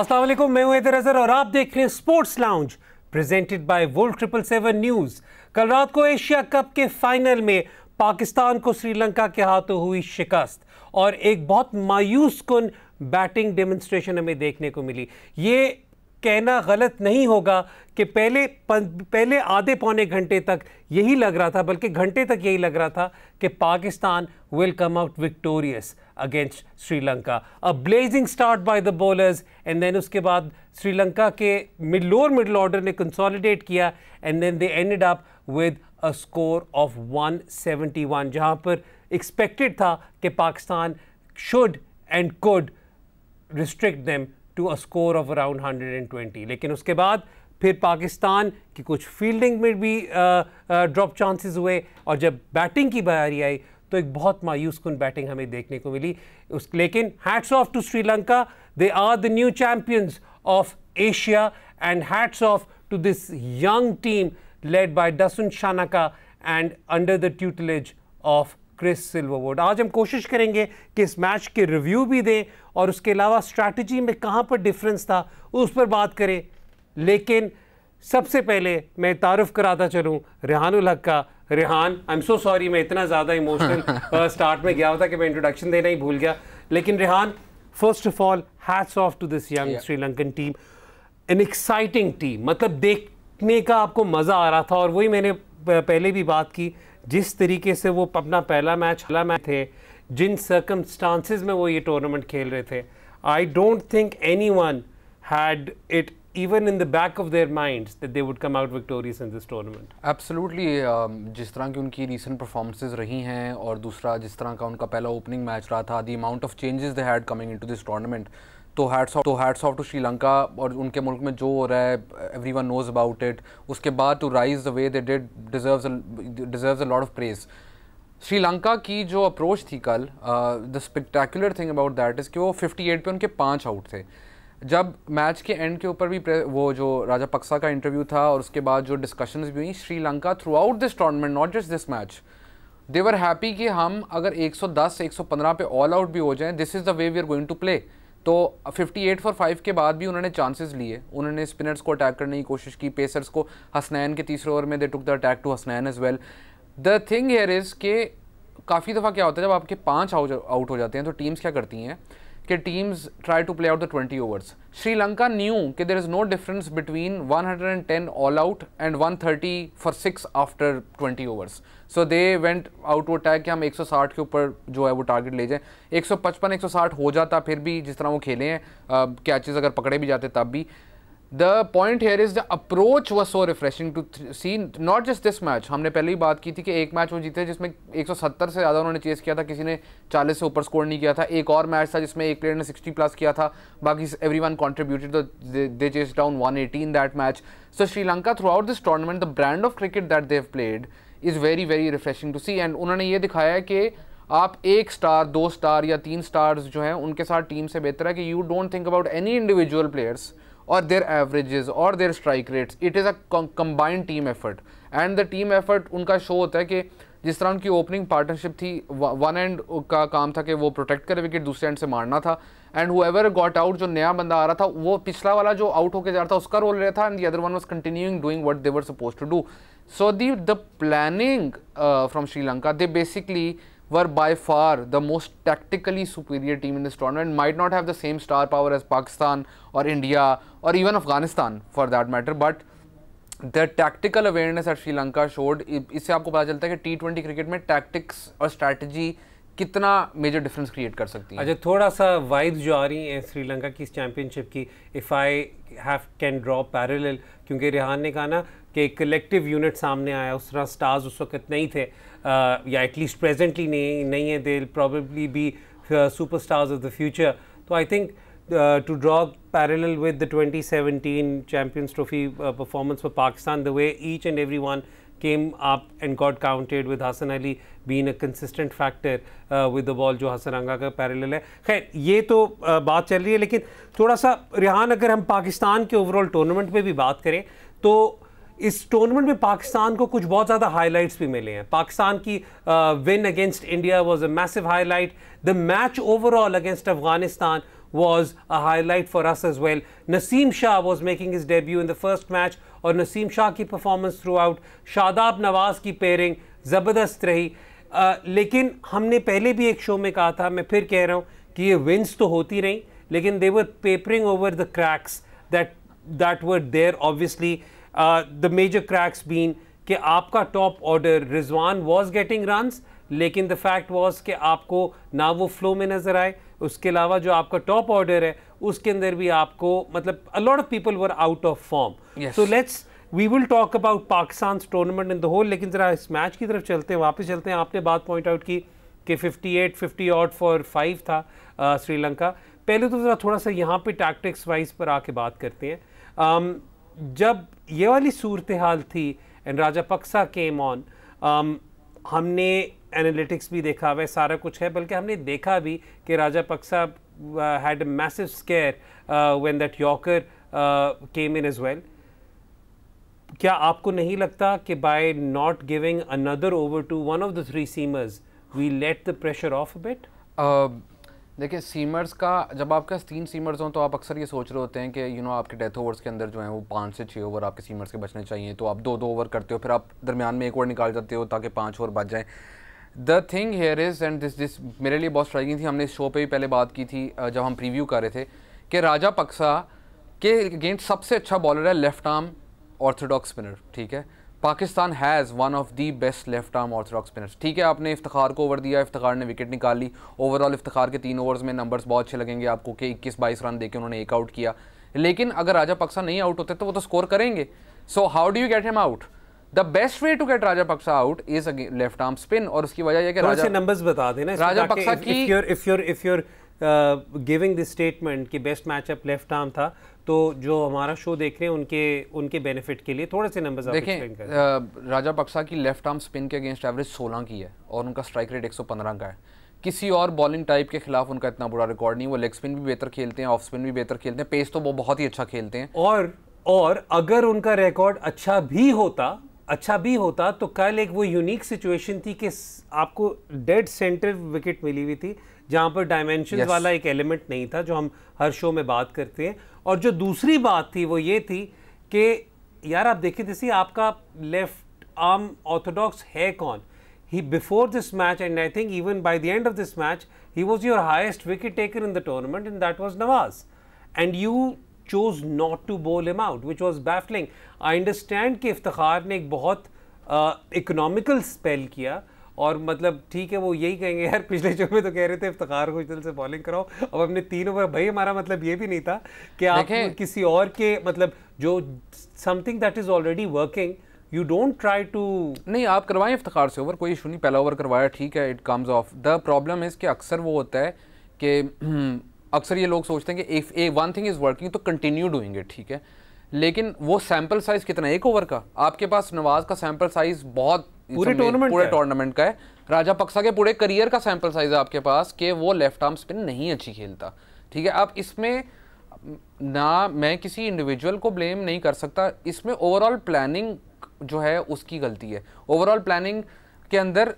वालेकुम मैं हूं इधर और आप देख रहे हैं sports lounge presented by world triple seven news कल रात को एशिया कप के फाइनल में पाकिस्तान को श्रीलंका के हाथों हुई शिकस्त और एक बहुत मायूस कन बैटिंग डेमोन्स्ट्रेशन हमें देखने को मिली ये कहना गलत नहीं होगा कि पहले पहले आधे पौने घंटे तक यही लग रहा था बल्कि घंटे तक यही लग रहा था कि Pakistan will come out victorious against Sri Lanka a blazing start by the bowlers and then उसके बाद श्रीलंका के मिड लोअर मिडल ऑर्डर ने कंसोलिडेट किया and then they ended up with a score of 171 जहां पर एक्सपेक्टेड था कि Pakistan should and could restrict them to a score of around 120 लेकिन उसके बाद फिर पाकिस्तान की कुछ फील्डिंग में भी ड्रॉप चांसेस हुए और जब बैटिंग की बारी आई तो एक बहुत मायूस कन बैटिंग हमें देखने को मिली उस लेकिन hats off to Sri Lanka they are the new champions of Asia and hats off to this young team led by Dasun Shanaka and under the tutelage of Chris Silverwood आज हम कोशिश करेंगे कि इस मैच के रिव्यू भी दें और उसके अलावा स्ट्रैटेजी में कहाँ पर डिफरेंस था उस पर बात करें लेकिन सबसे पहले मैं तारुफ कराता चलूँ रेहान हक का Rehan I am so sorry मैं इतना ज़्यादा इमोशनल स्टार्ट में गया था कि मैं इंट्रोडक्शन देना ही भूल गया लेकिन Rehan first of all hats off to this young Sri Lankan team an exciting team मतलब देखने का आपको मज़ा आ रहा था और वही मैंने पहले भी बात की जिस तरीके से वो अपना पहला मैच हला मैच थे जिन सर्कमस्टांसिस में वो ये टूर्नामेंट खेल रहे थे I don't think anyone had it even in the back of their mind they would come out victorious in this tournament absolutely जिस तरह की उनकी रिसेंट परफॉर्मेंसेज रही हैं और दूसरा जिस तरह का उनका पहला ओपनिंग मैच रहा था the amount of changes they had coming into this tournament तो हैट्स ऑफ तो हैट्स ऑफ टू श्रीलंका और उनके मुल्क में जो हो रहा है everyone knows about it उसके बाद to rise the way they did deserve deserve a lot of praise Sri Lanka की जो अप्रोच थी कल the spectacular thing about that is कि वो 58 पे उनके पाँच आउट थे जब मैच के एंड के ऊपर भी वो जो राजा पक्सा का इंटरव्यू था और उसके बाद जो डिस्कशंस भी हुई Sri Lanka throughout this tournament not just this match they were happy कि हम अगर 110 115 पे ऑल आउट भी हो जाएं this is the way we are going to play तो 58 फॉर 5 के बाद भी उन्होंने चांसेस लिए उन्होंने स्पिनर्स को अटैक करने की कोशिश की पेसर्स को हसनैन के तीसरे ओवर में they took the attack to Hasnain as well the thing here is के काफ़ी दफ़ा क्या होता है जब आपके पाँच आउट हो जाते हैं तो टीम्स क्या करती हैं कि teams try to play out the twenty overs Sri Lanka knew कि there is no difference between 110 all out and 130 for six after 20 overs so they went out वो टैक कि हम 160 के ऊपर जो है वो टारगेट ले जाएं 155 160 हो जाता फिर भी जिस तरह वो खेले हैं कैचेस अगर पकड़े भी जाते तब भी the point here is the approach was so refreshing to see not just this match हमने पहले ही बात की थी कि एक मैच वो जीते जिसमें 170 से ज़्यादा उन्होंने चेस किया था किसी ने 40 से ऊपर स्कोर नहीं किया था एक और मैच था जिसमें एक प्लेयर ने 60 प्लस किया था बाकी everyone contributed they chase down one eighty in that match so Sri Lanka throughout this tournament the brand of cricket that they played is very very refreshing to see and उन्होंने ये दिखाया है कि आप एक स्टार दो star या तीन स्टार्स जो हैं उनके साथ टीम से बेहतर है कि you don't think about any individual players और देर एवरेजेस और their strike rates it is a combined team effort and the team effort उनका शो होता है कि जिस तरह उनकी ओपनिंग पार्टनरशिप थी वन एंड का काम था कि वो प्रोटेक्ट करे विकेट दूसरे एंड से मारना था and whoever got out जो नया बंदा आ रहा था वो पिछला वाला जो आउट होकर जा रहा था उसका रोल रहा था and the other one was continuing doing what they were supposed to do so the the planning from Sri Lanka they basically were by far the most tactically superior team in this tournament, might not have the same star power as Pakistan or India or even Afghanistan for that matter, but the tactical awareness at sri lanka showed isse aapko pata chalta hai ki t20 cricket mein tactics और strategy कितना major difference create कर सकती है अच्छा थोड़ा सा vibes जो आ रही हैं श्रीलंका की इस चैंपियनशिप की if I have can draw parallel क्योंकि रिहान ने कहा ना कि कलेक्टिव यूनिट सामने आया उस तरह स्टार्स उस वक्त नहीं थे या at least presently नहीं नहीं है they'll probably be uh, superstars of the future. So I think uh, to draw parallel with the 2017 Champions Trophy uh, performance for Pakistan, the way each and everyone came up and got counted with Hassan Ali being a consistent factor uh, with the ball जो हसन अंगा का parallel है खैर ये तो uh, बात चल रही है लेकिन थोड़ा सा रिहान अगर हम पाकिस्तान के ओवरऑल टूर्नामेंट पे भी बात करें तो इस टूर्नामेंट में पाकिस्तान को कुछ बहुत ज़्यादा हाईलाइट्स भी मिले हैं पाकिस्तान की win against India was a massive highlight the match overall against Afghanistan was a highlight for us as well Naseem Shah was making his debut in the first match और नसीम शाह की performance throughout Shadab Nawaz की पेयरिंग ज़बरदस्त रही आ, लेकिन हमने पहले भी एक शो में कहा था मैं फिर कह रहा हूँ कि ये विंस तो होती रहीं लेकिन they were papering over the cracks that that were there obviously the major cracks been कि आपका top order Rizwan was getting runs लेकिन द फैक्ट वॉज कि आपको ना वो फ्लो में नज़र आए उसके अलावा जो आपका टॉप ऑर्डर है उसके अंदर भी आपको मतलब a lot of people were out of form so let's we will talk about Pakistan tournament in the whole लेकिन ज़रा इस मैच की तरफ चलते हैं वापस चलते हैं आपने बात पॉइंट आउट की कि 58 50 आउट फॉर फाइव था श्रीलंका uh, पहले तो ज़रा थोड़ा सा यहाँ पे टैक्टिक्स वाइज पर आके बात करते हैं um, जब ये वाली सूरत हाल थी and Rajapaksa came on um, हमने एनालिटिक्स भी देखा वह सारा कुछ है बल्कि हमने देखा भी कि Rajapaksa had massive scare when that yorker came in as well क्या आपको नहीं लगता कि by not giving another over to one of the three seamers we let the pressure off bit देखिए सीमर्स का जब आपके पास तीन सीमर्स हों तो आप अक्सर ये सोच रहे होते हैं कि यू नो आपके डेथ ओवर्स के अंदर जो है वो पाँच से छः ओवर आपके सीमर्स के बचने चाहिए तो आप दो दो ओवर करते हो फिर आप दरमियान में एक ओवर निकाल जाते हो ताकि पाँच ओवर बच जाएँ the thing here is and this this मेरे लिए बहुत स्ट्राइकिंग थी हमने इस शो पर भी पहले बात की थी जब हम प्रीव्यू कर रहे थे कि राजा पक्सा के अगेंस्ट सबसे अच्छा बॉलर है लेफ्ट आर्म ऑर्थोडॉक्स स्पिनर ठीक है Pakistan has one of the best left arm orthodox spinners ठीक है आपने इफ्तार को ओवर दिया इफ्तार ने विकेट निकाल ली ओवरऑल इफ्तार के तीन ओवर्स में नंबर्स बहुत अच्छे लगेंगे आपको कि इक्कीस बाईस रन देकर उन्होंने एक आउट किया लेकिन अगर राजा पक्सा नहीं आउट होते तो वो तो स्कोर करेंगे so how do you get him out the best way to get Rajapaksa out is left arm spin और उसकी वजह यह कि राजा तो नंबर बता देना राजा पक्सा की गिविंग दिस स्टेटमेंट कि बेस्ट मैचअप लेफ्ट आर्म था तो जो हमारा शो देख रहे हैं उनके उनके बेनिफिट के लिए थोड़े से नंबर्स देखें राजा बक्सा की लेफ्ट आर्म स्पिन के अगेंस्ट एवरेज 16 की है और उनका स्ट्राइक रेट 115 का है किसी और बॉलिंग टाइप के खिलाफ उनका इतना बुरा रिकॉर्ड नहीं वो लेग स्पिन भी बेहतर खेलते हैं ऑफ स्पिन भी बेहतर खेलते हैं पेस तो वो बहुत ही अच्छा खेलते हैं और और अगर उनका रिकॉर्ड अच्छा भी होता अच्छा भी होता तो कल एक वो यूनिक सिचुएशन थी कि आपको डेड सेंटर विकेट मिली हुई थी जहाँ पर डायमेंशन yes. वाला एक एलिमेंट नहीं था जो हम हर शो में बात करते हैं और जो दूसरी बात थी वो ये थी कि यार आप देखिए जैसे आपका लेफ्ट आर्म ऑर्थोडॉक्स है कौन he before this match and I think even by the end of this match he was your highest wicket taker in the tournament and that was Nawaz and you chose not to bowl him out which was baffling I understand कि इफ्तार ने एक बहुत economical uh, spell किया और मतलब ठीक है वो यही कहेंगे यार पिछले जो में तो कह रहे थे इफ्तार दिल से बॉलिंग कराओ अब हमने तीन ओवर भाई हमारा मतलब ये भी नहीं था कि आप किसी और के मतलब जो something that is already working you don't try to नहीं आप करवाएं इफ्तार से ओवर कोई इशू नहीं पहला ओवर करवाया ठीक है it comes of the problem is कि अक्सर वो होता है कि अक्सर ये लोग सोचते हैं कि if a one thing is working तो कंटिन्यू डूइंग इट ठीक है लेकिन वो सैम्पल साइज़ कितना एक ओवर का आपके पास नवाज़ का सैम्पल साइज़ बहुत पूरे टूर्नामेंट पूरे टूर्नामेंट का है राजा पक्सा के पूरे करियर का सैंपल साइज है आपके पास कि वो लेफ्ट आर्म स्पिन नहीं अच्छी खेलता ठीक है अब इसमें ना मैं किसी इंडिविजुअल को ब्लेम नहीं कर सकता इसमें ओवरऑल प्लानिंग जो है उसकी गलती है ओवरऑल प्लानिंग के अंदर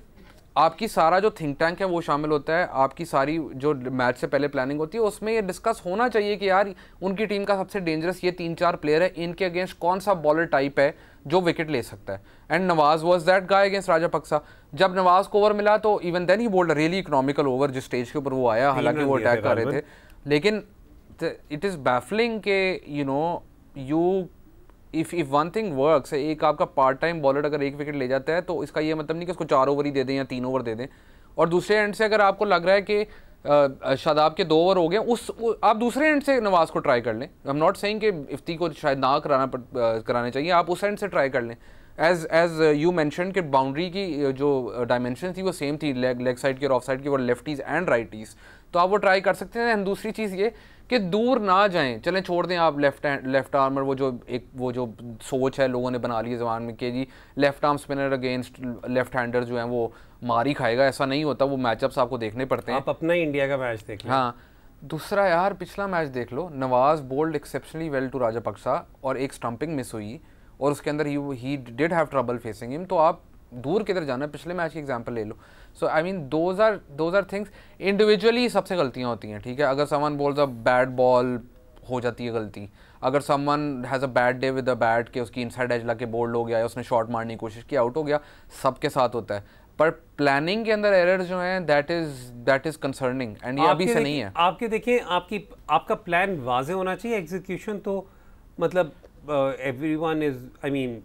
आपकी सारा जो थिंक टैंक है वो शामिल होता है आपकी सारी जो मैच से पहले प्लानिंग होती है उसमें ये डिस्कस होना चाहिए कि यार उनकी टीम का सबसे डेंजरस ये तीन चार प्लेयर है इनके अगेंस्ट कौन सा बॉलर टाइप है जो विकेट ले सकता है and Nawaz was that guy against Rajapaksa जब नवाज को ओवर मिला तो even then he bowled really economical over जिस स्टेज के ऊपर वो आया हालांकि वो अटैक कर रहे थे लेकिन इट इज़ बैफलिंग के you know you if if one thing work एक आपका पार्ट टाइम बॉलर अगर एक विकेट ले जाता है तो इसका ये मतलब नहीं कि उसको चार ओवर ही दे दें या तीन ओवर दे दें और दूसरे एंड से अगर आपको लग रहा है कि शादाब के दो ओवर हो गए उस आप दूसरे एंड से नवाज़ को ट्राई कर लें आई एम नॉट सेइंग कि इफ्ती को शायद ना कराना कराने चाहिए आप उस एंड से ट्राई कर लें एज एज यू मैंशन कि बाउंड्री की जो डायमेंशन थी वो सेम थी लेग लेग साइड की और ऑफ साइड की वो लेफ्टीज़ एंड राइटीज़ तो आप वो ट्राई कर सकते हैं एंड दूसरी चीज़ ये कि दूर ना जाएं चलें छोड़ दें आप लेफ्ट लेफ्ट आर्मर वो जो एक वो जो सोच है लोगों ने बना ली है जबान में कि जी left arm spinner against left hander जो हैं वो मारी खाएगा ऐसा नहीं होता वो मैचअप्स आपको देखने पड़ते हैं आप अपना इंडिया का मैच देखें हाँ दूसरा यार पिछला मैच देख लो Nawaz bowled exceptionally well to Rajapaksa और एक स्टम्पिंग मिस हुई और उसके अंदर ही did have trouble facing him तो आप दूर किधर जाना है पिछले मैच की एग्जाम्पल ले लो so I mean those are those are things individually सबसे गलतियाँ होती हैं ठीक है अगर someone bowls a bad ball हो जाती है गलती अगर someone has a bad day with a bat के उसकी इनसाइड एज के बोल्ड हो गया या उसने शॉट मारने की कोशिश की आउट हो गया सबके साथ होता है पर प्लानिंग के अंदर एरर्स जो हैं that is that is concerning and ये अभी से नहीं है आपके देखिए आपकी आपका प्लान वाजे होना चाहिए एग्जीक्यूशन तो मतलब everyone is I mean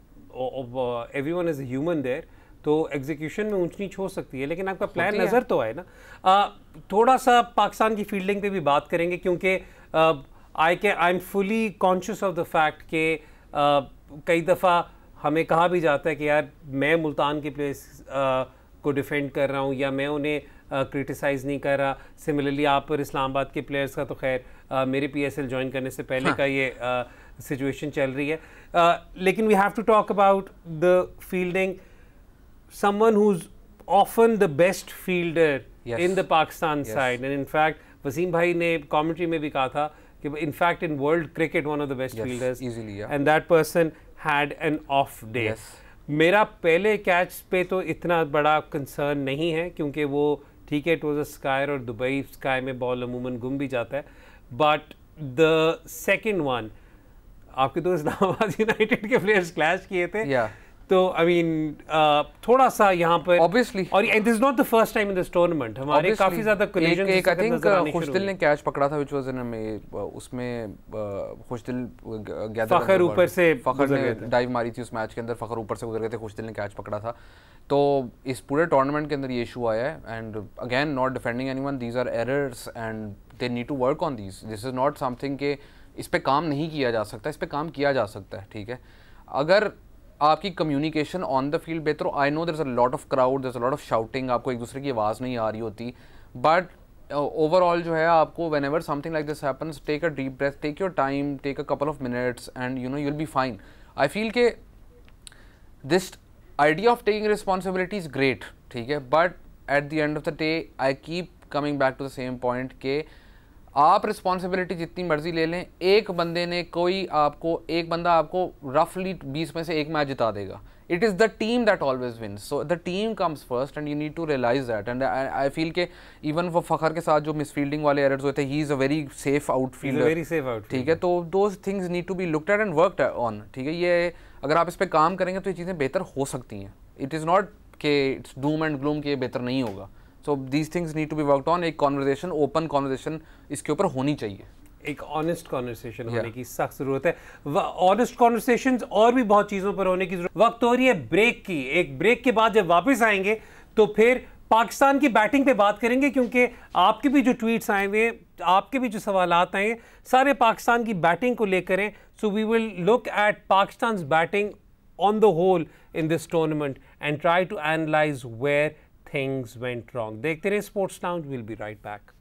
everyone is human there तो एग्जीक्यूशन में ऊंच नीच हो सकती है लेकिन आपका प्लान नज़र तो आए ना आ, थोड़ा सा पाकिस्तान की फील्डिंग पे भी बात करेंगे क्योंकि आई के I am fully conscious of the fact के कई दफ़ा हमें कहा भी जाता है कि यार मैं मुल्तान की प्लेस आ, को डिफेंड कर रहा हूँ या मैं उन्हें क्रिटिसाइज़ नहीं कर रहा सिमिलरली आप पर इस्लामाबाद के प्लेयर्स का तो खैर मेरे पी एस एल ज्वाइन करने से पहले हाँ. का ये सिचुएशन चल रही है लेकिन we have to talk about the fielding someone who's often the best fielder yes. in the Pakistan yes. side. And in fact, Vaseem bhai ne commentary mein bhi kaha tha ki in fact in world cricket one of the best yes, fielders easily yeah. and that person had an off day yes. मेरा पहले catch पे तो इतना बड़ा concern नहीं है क्योंकि वो ठीक है इट वॉज अ स्कायर और दुबई स्काई में बॉल अमूमन गुम भी जाता है बट द सेकेंड वन आपके दोस्त इस्लामाबाद यूनाइटेड के प्लेयर्स क्लैश किए थे yeah. तो आई मीन uh, थोड़ा सा यहाँ पर ऑब्वियसली और and this not the first time in this tournament हमारे काफी ज्यादा कोलिजन एक आई थिंक खुशदिल ने कैच पकड़ा था व्हिच वाज इन में उसमें uh, खुशदिल गैदर फखर ऊपर से फखर ने डाइव मारी थी उस मैच के अंदर फखर ऊपर से गुजर गए थे खुशदिल ने कैच पकड़ा था तो इस पूरे टूर्नामेंट के अंदर ये इशू आया है and again not defending anyone these are errors and they need to work on these this is not something के इस पर काम नहीं किया जा सकता इस पर काम किया जा सकता है ठीक है अगर आपकी कम्युनिकेशन ऑन द फील्ड बेहतर I know there is a lot of crowd there is a lot of shouting आपको एक दूसरे की आवाज़ नहीं आ रही होती बट ओवरऑल uh, जो है आपको whenever something like this happens take a deep breath take your time take a couple of minutes and you know you'll be fine I feel के this idea of taking responsibility is great ठीक है but at the end of the day I keep coming back to the same point के आप responsibility जितनी मर्जी ले लें एक बंदे ने कोई आपको एक बंदा आपको रफली बीस में से एक मैच जिता देगा it is the team that always wins so the team comes first and you need to realize that and I feel के इवन वो फखर के साथ जो मिसफील्डिंग वाले एरर्स हुए थे he is a very safe outfielder very safe out ठीक है तो those things need to be looked at and worked on ठीक है ये अगर आप इस पर काम करेंगे तो ये चीज़ें बेहतर हो सकती हैं इट इज़ नॉट के इट्स डूम एंड ग्लूम के बेहतर नहीं होगा so these things need to be worked on एक कॉन्वर्जेशन ओपन कॉन्वर्जेशन इसके ऊपर होनी चाहिए एक ऑनेस्ट कॉन्वर्सेशन होने की सख्त जरूरत है ऑनेस्ट कॉन्वर्सेशन और भी बहुत चीज़ों पर होने की जरूरत वक्त हो रही है ब्रेक की एक ब्रेक के बाद जब वापस आएंगे तो फिर पाकिस्तान की बैटिंग पे बात करेंगे क्योंकि आपके भी जो ट्वीट्स आए हुए आपके भी जो सवाल आए हैं सारे पाकिस्तान की बैटिंग को लेकर हैं so we will look at Pakistan batting on the whole in this tournament and try to analyze where things went wrong. The Dekte Sports Lounge, we'll be right back.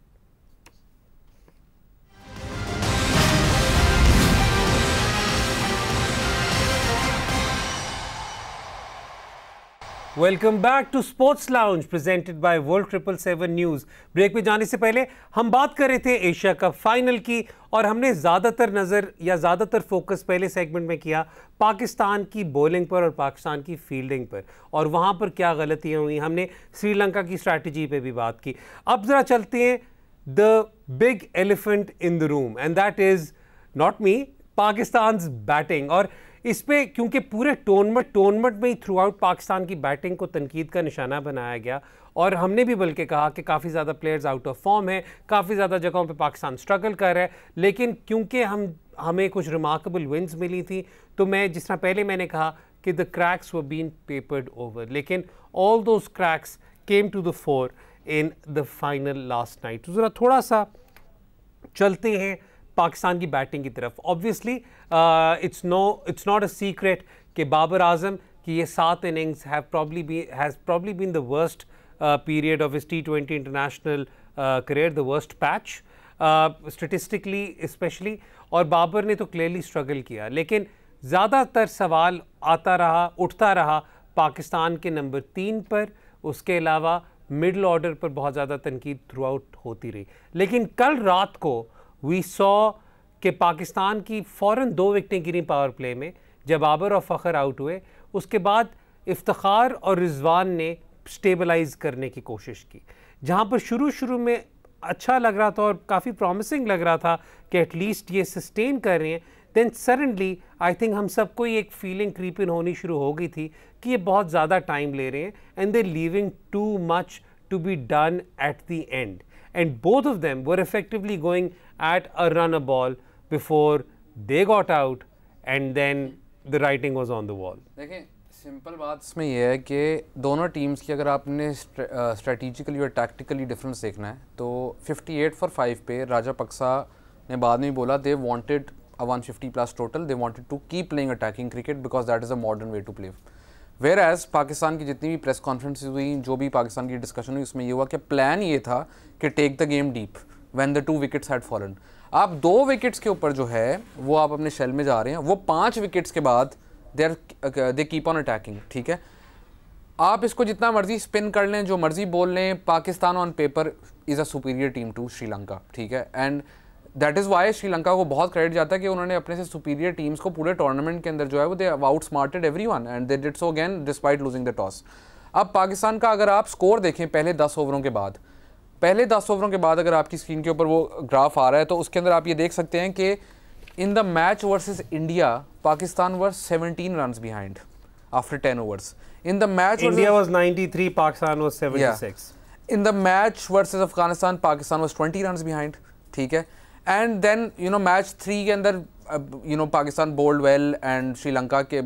Welcome back to sports lounge presented by world triple seven news break में जाने से पहले हम बात कर रहे थे Asia cup final की और हमने ज़्यादातर नज़र या ज़्यादातर फोकस पहले सेगमेंट में किया पाकिस्तान की बॉलिंग पर और पाकिस्तान की फील्डिंग पर और वहां पर क्या गलतियां हुई हमने श्रीलंका की स्ट्रैटेजी पर भी बात की अब ज़रा चलते हैं the big elephant in the room and that is not me Pakistan batting और इस पर क्योंकि पूरे टोनमट टोनमट में ही थ्रू आउट पाकिस्तान की बैटिंग को तनकीद का निशाना बनाया गया और हमने भी बल्कि कहा कि काफ़ी ज़्यादा प्लेयर्स आउट ऑफ फॉर्म हैं काफ़ी ज़्यादा जगहों पे पाकिस्तान स्ट्रगल कर रहा है लेकिन क्योंकि हम हमें कुछ रिमार्केबल विन्स मिली थी तो मैं जिस तरह पहले मैंने कहा कि the cracks have been papered over लेकिन all those cracks came to the fore in the final last night तो ज़रा थोड़ा सा चलते हैं पाकिस्तान की बैटिंग की तरफ obviously it's no it's not a secret कि बाबर आजम की ये सात innings have probably be has probably been the worst period of इस T twenty international career the worst patch statistically especially और बाबर ने तो क्लियरली स्ट्रगल किया लेकिन ज़्यादातर सवाल आता रहा उठता रहा पाकिस्तान के नंबर तीन पर उसके अलावा मिडल ऑर्डर पर बहुत ज़्यादा तनकीद थ्रू आउट होती रही लेकिन कल रात को वी सॉ के पाकिस्तान की फ़ौर दो विकटें गिरी पावर प्ले में जब आबर और फ़खर आउट हुए उसके बाद इफ्तार और रिजवान ने स्टेबलाइज करने की कोशिश की जहाँ पर शुरू शुरू में अच्छा लग रहा था और काफ़ी प्रॉमिसिंग लग रहा था कि एटलीस्ट ये सस्टेन कर रहे हैं देन सडनली आई थिंक हम सबको ही एक फीलिंग क्रीपिन होनी शुरू हो गई थी कि ये बहुत ज़्यादा टाइम ले रहे हैं and they leaving too much to be done at the end and both of them were effectively going at a runner ball before they got out and then the writing was on the wall. देखें simple बात इसमें यह है कि दोनों teams की अगर आपने स्ट्रेटिजिकली और टैक्टिकली डिफरेंस देखना है तो 58 फॉर 5 पे राजा पक्सा ने बाद में बोला they wanted a 150 plus total they wanted to keep playing attacking cricket because that is a modern way to play whereas Pakistan की जितनी भी प्रेस कॉन्फ्रेंसेज हुई जो भी पाकिस्तान की डिस्कशन हुई उसमें ये हुआ कि प्लान ये था कि take the game deep when the two wickets had fallen आप दो विकेट्स के ऊपर जो है वो आप अपने शेल में जा रहे हैं वो पांच विकेट्स के बाद they are they keep on attacking ठीक है आप इसको जितना मर्जी स्पिन कर लें जो मर्जी बोल लें Pakistan on paper is a superior team to Sri Lanka ठीक है and that is why Sri Lanka को बहुत क्रेडिट जाता है कि उन्होंने अपने से सुपीरियर टीम्स को पूरे टूर्नामेंट के अंदर जो है वो they outsmarted everyone and they did so again despite losing the toss अब पाकिस्तान का अगर आप स्कोर देखें पहले दस ओवरों के बाद पहले दस ओवरों के बाद अगर आपकी स्क्रीन के ऊपर वो ग्राफ आ रहा है तो उसके अंदर आप ये देख सकते हैं कि in the match versus India Pakistan was 17 run behind after 10 overs in the match India was 93, Pakistan was 76. Yeah. In the match versus Afghanistan, Pakistan was 20 run behind ठीक है and then you know match three के अंदर you know Pakistan bowled well and Sri Lanka के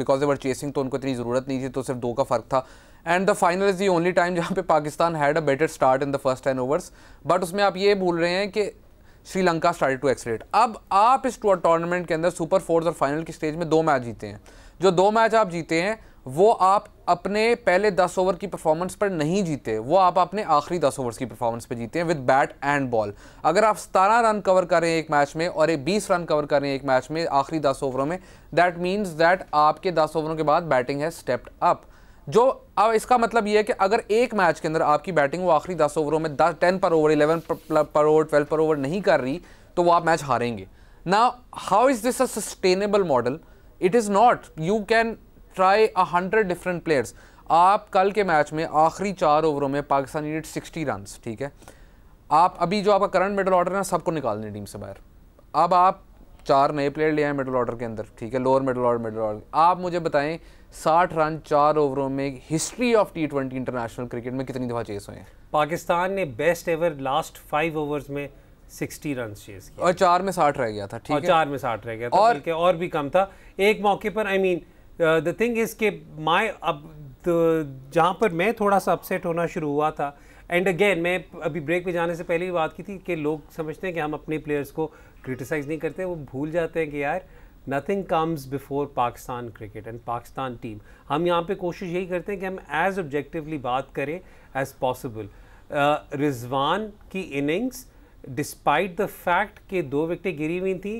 because they were chasing तो उनको इतनी ज़रूरत नहीं थी तो सिर्फ दो का फ़र्क था and the final is the only time जहाँ पे Pakistan had a better start in the first ten overs but उसमें आप ये बोल रहे हैं कि श्रीलंका स्टार्ट टू एक्सलेट अब आप इस टूर्नामेंट के अंदर सुपर फोर्स और फाइनल की स्टेज में दो मैच जीते हैं जो दो मैच आप जीते हैं वो आप अपने पहले दस ओवर की परफॉर्मेंस पर नहीं जीते वो आप अपने आखिरी दस ओवर्स की परफॉर्मेंस पर जीते हैं विद बैट एंड बॉल अगर आप सतारह रन कवर कर रहे हैं एक मैच में और एक बीस रन कवर कर रहे हैं एक मैच में आखिरी दस ओवरों में दैट मीन्स दैट आपके दस ओवरों के बाद बैटिंग है स्टेप्ड अप जो अब इसका मतलब यह है कि अगर एक मैच के अंदर आपकी बैटिंग वो आखिरी दस ओवरों में दस टेन पर ओवर इलेवन पर ओवर ट्वेल्व पर ओवर नहीं कर रही तो वो आप मैच हारेंगे ना how is this a sustainable model it is not you can try a hundred different players आप कल के मैच में आखिरी चार ओवरों में पाकिस्तान नीडेड सिक्सटी रन ठीक है आप अभी जो आपका करंट मिडल ऑर्डर है ना सबको निकाल दें टीम से बाहर अब आप चार नए प्लेयर ले आए मिडल ऑर्डर के अंदर ठीक है lower middle order middle order आप मुझे बताएं साठ रन चार ओवरों में history of T twenty international cricket में कितनी दफ़ा चेस हुए हैं पाकिस्तान ने best ever last five overs में सिक्सटी रन चेस किया और चार में साठ रह गया था ठीक है? चार में साठ रह गया था और और भी कम था एक मौके पर I mean the thing is के माई अब जहाँ पर मैं थोड़ा सा अपसेट होना शुरू हुआ था एंड अगेन मैं अभी ब्रेक पे जाने से पहले ही बात की थी कि लोग समझते हैं कि हम अपने प्लेयर्स को क्रिटिसाइज़ नहीं करते वो भूल जाते हैं कि यार nothing comes before Pakistan cricket and Pakistan team हम यहाँ पे कोशिश यही करते हैं कि हम एज़ ऑब्जेक्टिवली बात करें एज़ पॉसिबल रिजवान की इनिंग्स डिस्पाइट द फैक्ट कि दो विकटें गिरी हुई थी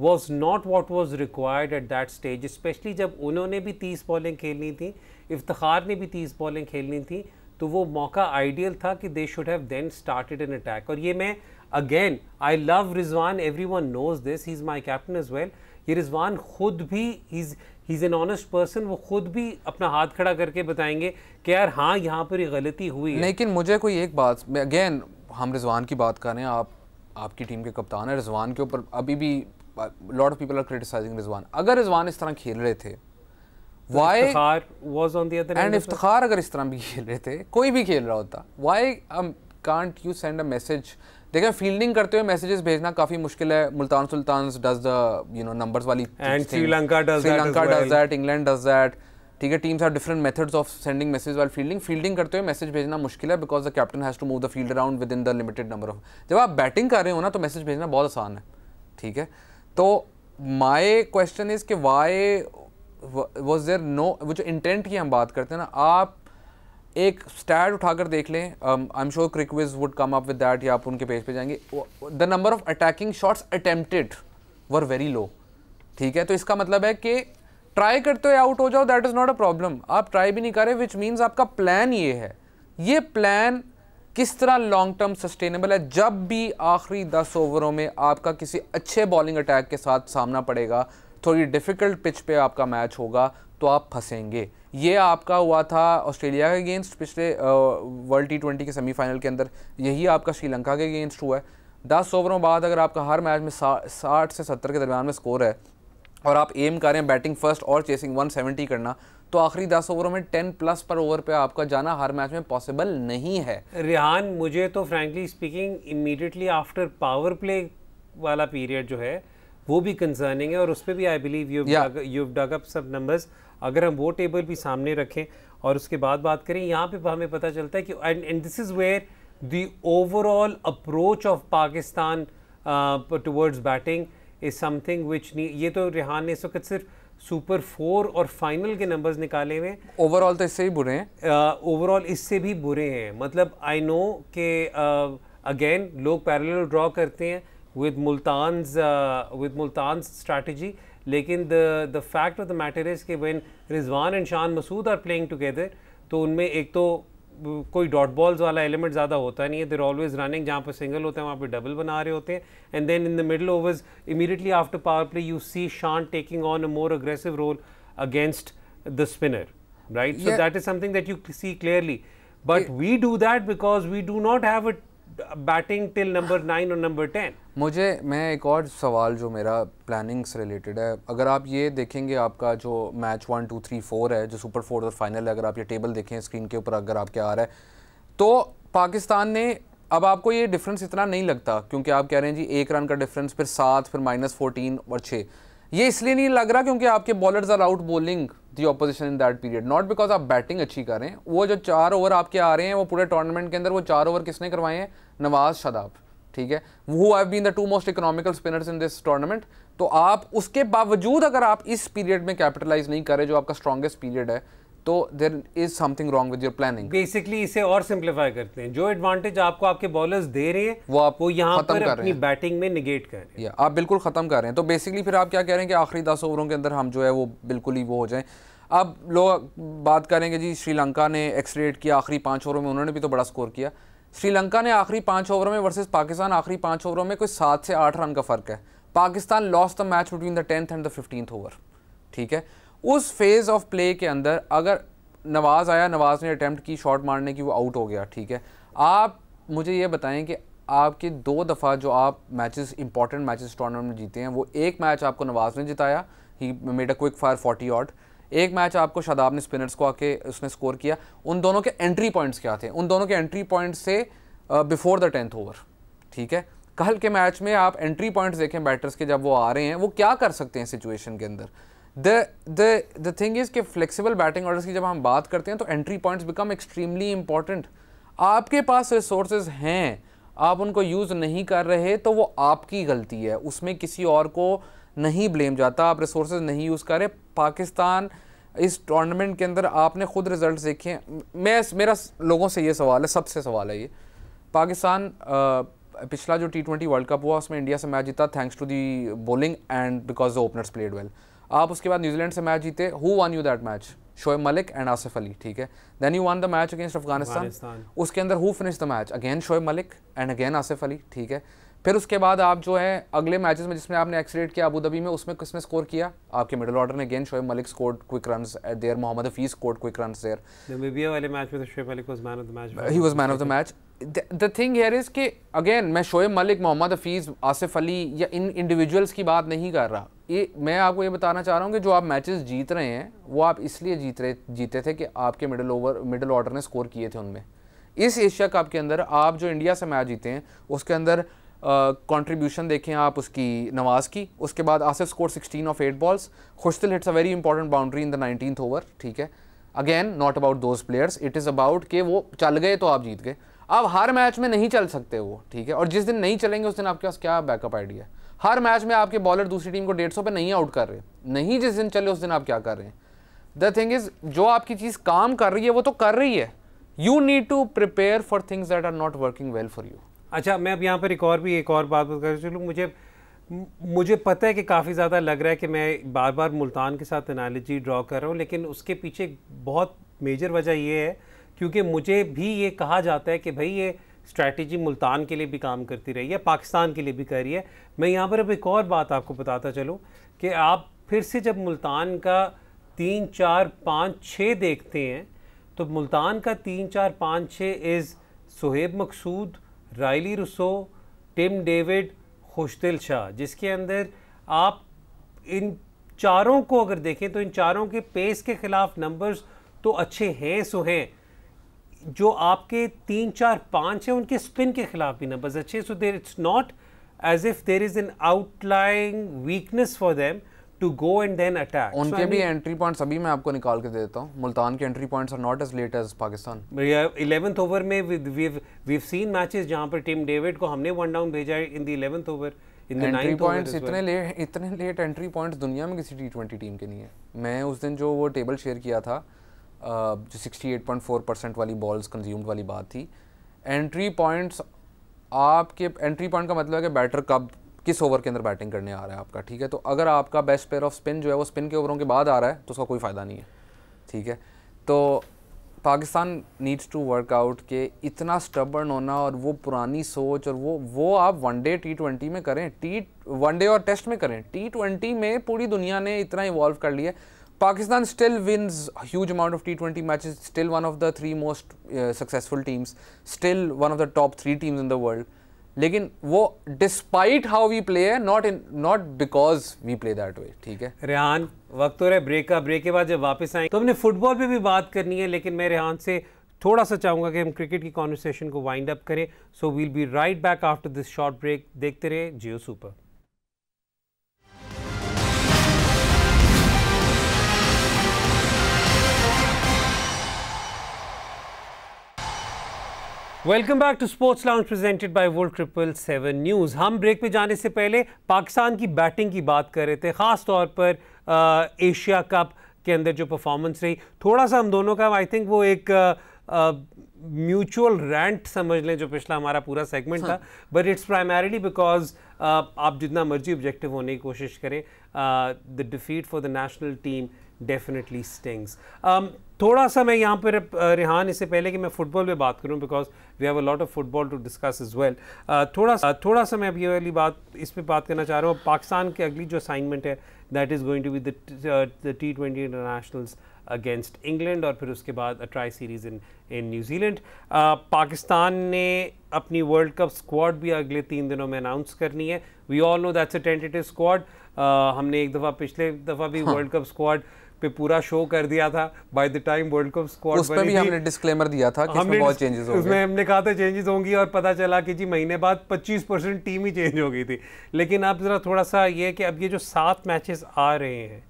was not what was required at that stage especially जब उन्होंने भी तीस बॉलें खेलनी थी इफ्तार ने भी तीस बॉलें खेलनी थी तो वो मौका आइडियल था कि they should have then started an attack और ये मैं again I love Rizwan everyone knows this he is my captain is well ये रिजवान खुद भी is is an honest person वो खुद भी अपना हाथ खड़ा करके बताएंगे कि यार हाँ यहाँ पर ये गलती हुई है लेकिन मुझे कोई एक बात अगेन हम रिजवान की बात करें आप आपकी टीम के कप्तान है रिजवान के ऊपर अभी भी lot of people are criticizing Rizwan अगर रिजवान इस तरह खेल रहे थे वाई एंड इफ्तार अगर इस तरह भी खेल रहे थे कोई भी खेल रहा होता why can't you send a message देखें फील्डिंग करते हुए मैसेजेस भेजना काफी मुश्किल है Multan Sultan does the you know numbers वाली and Sri Lanka does Sri Lanka does that England does that ठीक है teams are different methods of sending message while fielding fielding करते हुए मैसेज भेजना मुश्किल है because the captain has to move the field around within the limited number of जब आप batting कर रहे हो ना तो मैसेज भेजना बहुत आसान है ठीक है तो माई क्वेश्चन इज़ कि वाई वॉज देयर नो वो जो इंटेंट की हम बात करते हैं ना आप एक स्टैट उठाकर देख लें I am sure CricViz would come up with that या आप उनके पेज पे जाएंगे the number of attacking shots attempted were very low ठीक है तो इसका मतलब है कि ट्राई करते हुए आउट हो जाओ that is not a problem आप ट्राई भी नहीं करें विच मीन्स आपका प्लान ये है ये प्लान किस तरह लॉन्ग टर्म सस्टेनेबल है जब भी आखिरी दस ओवरों में आपका किसी अच्छे बॉलिंग अटैक के साथ सामना पड़ेगा थोड़ी डिफ़िकल्ट पिच पे आपका मैच होगा तो आप फंसेंगे ये आपका हुआ था ऑस्ट्रेलिया के अगेंस्ट पिछले वर्ल्ड टी ट्वेंटी के सेमीफाइनल के अंदर यही आपका श्रीलंका के अगेंस्ट हुआ है दस ओवरों बाद अगर आपका हर मैच में साठ से सत्तर के दरमियान में स्कोर है और आप एम कर रहे हैं बैटिंग फर्स्ट और चेसिंग 170 करना तो आखिरी दस ओवरों में 10 प्लस पर ओवर पे आपका जाना हर मैच में पॉसिबल नहीं है रिहान मुझे तो frankly speaking immediately after power play वाला पीरियड जो है वो भी कंसर्निंग है और उस पर भी I believe you you dug up सब नंबर्स अगर हम वो टेबल भी सामने रखें और उसके बाद बात करें यहाँ पे हमें पता चलता है कि and and this is where the overall approach of Pakistan towards batting is something which नी ये तो रिहान ने इस वक्त सिर्फ सुपर फोर और फाइनल के नंबर्स निकाले हुए ओवरऑल तो इससे ही बुरे हैं ओवरऑल uh, इससे भी बुरे हैं मतलब आई नो के अगेन लोग पैरेलल ड्रॉ करते हैं with Multan with Multan strategy लेकिन the the fact of the matter is कि when Rizwan and Shan Masood are playing together तो उनमें एक तो कोई डॉट बॉल्स वाला एलिमेंट ज़्यादा होता नहीं है देर ऑलवेज रनिंग जहाँ पर सिंगल होता है वहाँ पर डबल बना रहे होते हैं and then in the middle overs immediately after power play you see Shan taking on a more aggressive role against the spinner right so that is something that you see clearly but we do that because we do not have a batting till number nine और number ten मुझे मैं एक और सवाल जो मेरा planning से related है अगर आप ये देखेंगे आपका जो match one two three four है जो सुपर फोर और फाइनल है अगर आप ये टेबल देखें स्क्रीन के ऊपर अगर आपके आ रहा है तो पाकिस्तान ने अब आपको ये डिफरेंस इतना नहीं लगता क्योंकि आप कह रहे हैं जी एक रन का डिफरेंस फिर सात फिर माइनस फोर्टीन और छः ये इसलिए नहीं लग रहा क्योंकि आपके bowlers are out bowling the opposition in that period not because आप बैटिंग अच्छी कर रहे हैं वो जो चार ओवर आपके आ रहे हैं वो पूरे टूर्नामेंट के अंदर वो चार ओवर किसने करवाए हैं नवाज शदाब ठीक है वो have been the two most economical spinners in this tournament तो आप उसके बावजूद अगर आप इस पीरियड में कैपिटलाइज नहीं करें जो आपका स्ट्रॉगेस्ट पीरियड है तो there is something wrong with your planning basically इसे और सिंप्लीफाई करते हैं जो एडवांटेज आपको आपके बॉलर्स दे रहे हैं वो आप वो यहाँ खत्म कर रहे हैं बैटिंग में निगेट कर रहे हैं आप बिल्कुल खत्म कर रहे हैं तो बेसिकली फिर आप क्या कह रहे हैं कि आखिरी दस ओवरों के अंदर हम जो है वो बिल्कुल ही वो हो जाए अब लोग बात करेंगे जी श्रीलंका ने एक्सरेट किया आखिरी पाँच ओवरों में उन्होंने भी तो बड़ा स्कोर किया श्रीलंका ने आखिरी पाँच ओवरों में वर्सेज पाकिस्तान आखिरी पाँच ओवरों में कोई सात से आठ रन का फ़र्क है Pakistan lost the match between the tenth and the fifteenth over ठीक है उस फेज़ ऑफ प्ले के अंदर अगर नवाज़ आया नवाज़ ने अटैम्प्ट की शॉट मारने की वो आउट हो गया ठीक है आप मुझे ये बताएं कि आपके दो दफ़ा जो आप मैचेस इंपॉर्टेंट मैचेस टूर्नामेंट में जीते हैं वो एक मैच आपको नवाज़ ने जिताया he made a quick fire forty out एक मैच आपको शादाब ने स्पिनर्स को आके उसने स्कोर किया उन दोनों के एंट्री पॉइंट्स क्या थे उन दोनों के एंट्री पॉइंट्स से बिफोर द टेंथ ओवर ठीक है कल के मैच में आप एंट्री पॉइंट्स देखें बैटर्स के जब वो आ रहे हैं वो क्या कर सकते हैं सिचुएशन के अंदर the the the thing is कि फ्लेक्सिबल बैटिंग ऑर्डर्स की जब हम बात करते हैं तो entry points become extremely important आपके पास रिसोर्सेज हैं आप उनको यूज़ नहीं कर रहे तो वो आपकी गलती है उसमें किसी और को नहीं ब्लेम जाता आप रिसोर्स नहीं यूज़ करें पाकिस्तान इस टूर्नामेंट के अंदर आपने खुद रिजल्ट देखे हैं मैं मेरा लोगों से ये सवाल है सबसे सवाल है ये पाकिस्तान पिछला जो टी ट्वेंटी वर्ल्ड कप हुआ उसमें इंडिया से मैच जीता thanks to the bowling and because the openers played well आप उसके बाद न्यूजीलैंड से मैच जीते who won you that match Shoaib Malik and Asif Ali ठीक है then you won the match against Afghanistan उसके अंदर who finish the match again Shoaib Malik and again Asif Ali ठीक है फिर उसके बाद आप जो है अगले मैचेस में जिसमें आपने एक्सीडेंट किया अबू धाबी में उसमें किसने स्कोर किया आपके मिडिल ऑर्डर ने गेंद Shoaib Malik score quick run at there Mohammad Hafeez score quick run there वाले मैच में तो Shoaib Malik was man of the match he was man of the match the thing here is कि अगेन मैं शोएब मलिक मोहम्मद हफीज़ आसिफ अली या इन इंडिविजुअल्स की बात नहीं कर रहा ये मैं आपको ये बताना चाह रहा हूँ कि जो आप मैचेस जीत रहे हैं वो आप इसलिए जीत रहे जीते थे कि आपके मिडल ओवर मिडल ऑर्डर ने स्कोर किए थे उनमें इस एशिया कप के अंदर आप जो इंडिया से मैच जीते हैं उसके अंदर कॉन्ट्रीब्यूशन uh, देखें आप उसकी नवाज़ की उसके बाद Asif score sixteen off eight balls Khushdil hits a very important boundary in the nineteen over ठीक है again not about those players it is about कि वो चल गए तो आप जीत गए अब हर मैच में नहीं चल सकते वो ठीक है और जिस दिन नहीं चलेंगे उस दिन आपके पास क्या बैकअप आइडिया है हर मैच में आपके बॉलर दूसरी टीम को डेढ़ सौ पर नहीं आउट कर रहे नहीं जिस दिन चले उस दिन आप क्या कर रहे हैं द थिंग इज जो आपकी चीज़ काम कर रही है वो तो कर रही है you need to prepare for things that are not working well for you अच्छा मैं अब यहाँ पर एक और भी एक और बात कर चलूँ मुझे मुझे पता है कि काफ़ी ज़्यादा लग रहा है कि मैं बार बार मुल्तान के साथ एनालॉजी ड्रॉ कर रहा हूँ लेकिन उसके पीछे बहुत मेजर वजह यह है क्योंकि मुझे भी ये कहा जाता है कि भाई ये स्ट्रैटेजी मुल्तान के लिए भी काम करती रही है पाकिस्तान के लिए भी कर रही है मैं यहाँ पर अब एक और बात आपको बताता चलूँ कि आप फिर से जब मुल्तान का तीन चार पाँच छः देखते हैं तो मुल्तान का तीन चार पाँच छः is Sohaib Maqsood Rilee Rossouw Tim David Khushdil Shah जिसके अंदर आप इन चारों को अगर देखें तो इन चारों के पेस के ख़िलाफ़ नंबर्स तो अच्छे हैं सो हैं जो आपके तीन चार पाँच हैं उनके स्पिन के खिलाफ भी नंबर्स अच्छे so there it's not as if there is an outlying weakness for them to go and then attack उनके so, भी एंट्री पॉइंट्स अभी मैं आपको निकाल के देता हूँ मुल्तान के entry points are not as late as Pakistan eleventh over में वी सीन मैचेस जहाँ पर टीम डेविड को हमने वन डाउन भेजा है in the eleventh over entry points इतने लेट इतने लेट एंट्री पॉइंट्स दुनिया में किसी टी ट्वेंटी टीम के नहीं है मैं उस दिन जो वो टेबल शेयर किया था Uh, जो 68.4 परसेंट वाली बॉल्स कंज्यूम्ड वाली बात थी एंट्री पॉइंट्स आपके एंट्री पॉइंट का मतलब है कि बैटर कब किस ओवर के अंदर बैटिंग करने आ रहा है आपका ठीक है तो अगर आपका बेस्ट पेयर ऑफ स्पिन जो है वो स्पिन के ओवरों के बाद आ रहा है तो उसका कोई फ़ायदा नहीं है ठीक है तो Pakistan needs to work out के इतना स्टबर्न होना और वो पुरानी सोच और वो वो आप वनडे टी ट्वेंटी में करें टी वनडे और टेस्ट में करें टी ट्वेंटी में पूरी दुनिया ने इतना इवॉल्व कर लिया Pakistan still wins a huge amount of T20 matches, still one of the three most uh, successful teams, still one of the top three teams in the world. लेकिन वो despite how we play है not in not because we play that way ठीक है रेहान वक्त हो रहा है break का ब्रेक के बाद जब वापस आए तो हमने फुटबॉल पे भी बात करनी है लेकिन मैं रेहान से थोड़ा सा चाहूँगा कि हम क्रिकेट की कॉन्वर्सेशन को वाइंड अप करें so we'll be right back after this short break देखते रहे Geo super welcome back to sports lounge presented by world triple seven news हम ब्रेक पे जाने से पहले पाकिस्तान की बैटिंग की बात कर रहे थे ख़ास तौर पर आ, एशिया कप के अंदर जो परफॉर्मेंस रही थोड़ा सा हम दोनों का आई थिंक वो एक म्यूचुअल रैंट समझ लें जो पिछला हमारा पूरा सेगमेंट था बट इट्स प्राइमरीली बिकॉज आप जितना मर्जी ऑब्जेक्टिव होने की कोशिश करें the defeat for the national team definitely stings थोड़ा सा मैं यहाँ पर रिहान इससे पहले कि मैं फ़ुटबॉल पे बात करूँ because we have a lot of football to discuss as well थोड़ा सा थोड़ा सा मैं अब ये वाली बात इस पर बात करना चाह रहा हूँ पाकिस्तान की अगली जो असाइनमेंट है that is going to be the T twenty internationals against England और फिर उसके बाद a tri series in in New Zealand Pakistan ने अपनी वर्ल्ड कप स्क्वाड भी अगले तीन दिनों में अनाउंस करनी है we all know that's a tentative squad हमने एक दफ़ा पिछले दफ़ा भी वर्ल्ड कप स्क्वाड पे पूरा शो कर दिया था by the time world cup squad उस भी हमने डिस्क्लेमर दिया था कि बहुत चेंजेस होंगे उसमें हमने कहा था चेंजेस होंगी और पता चला कि जी महीने बाद 25 परसेंट टीम ही चेंज हो गई थी लेकिन अब ज़रा थोड़ा सा ये कि अब ये जो सात मैचेस आ रहे हैं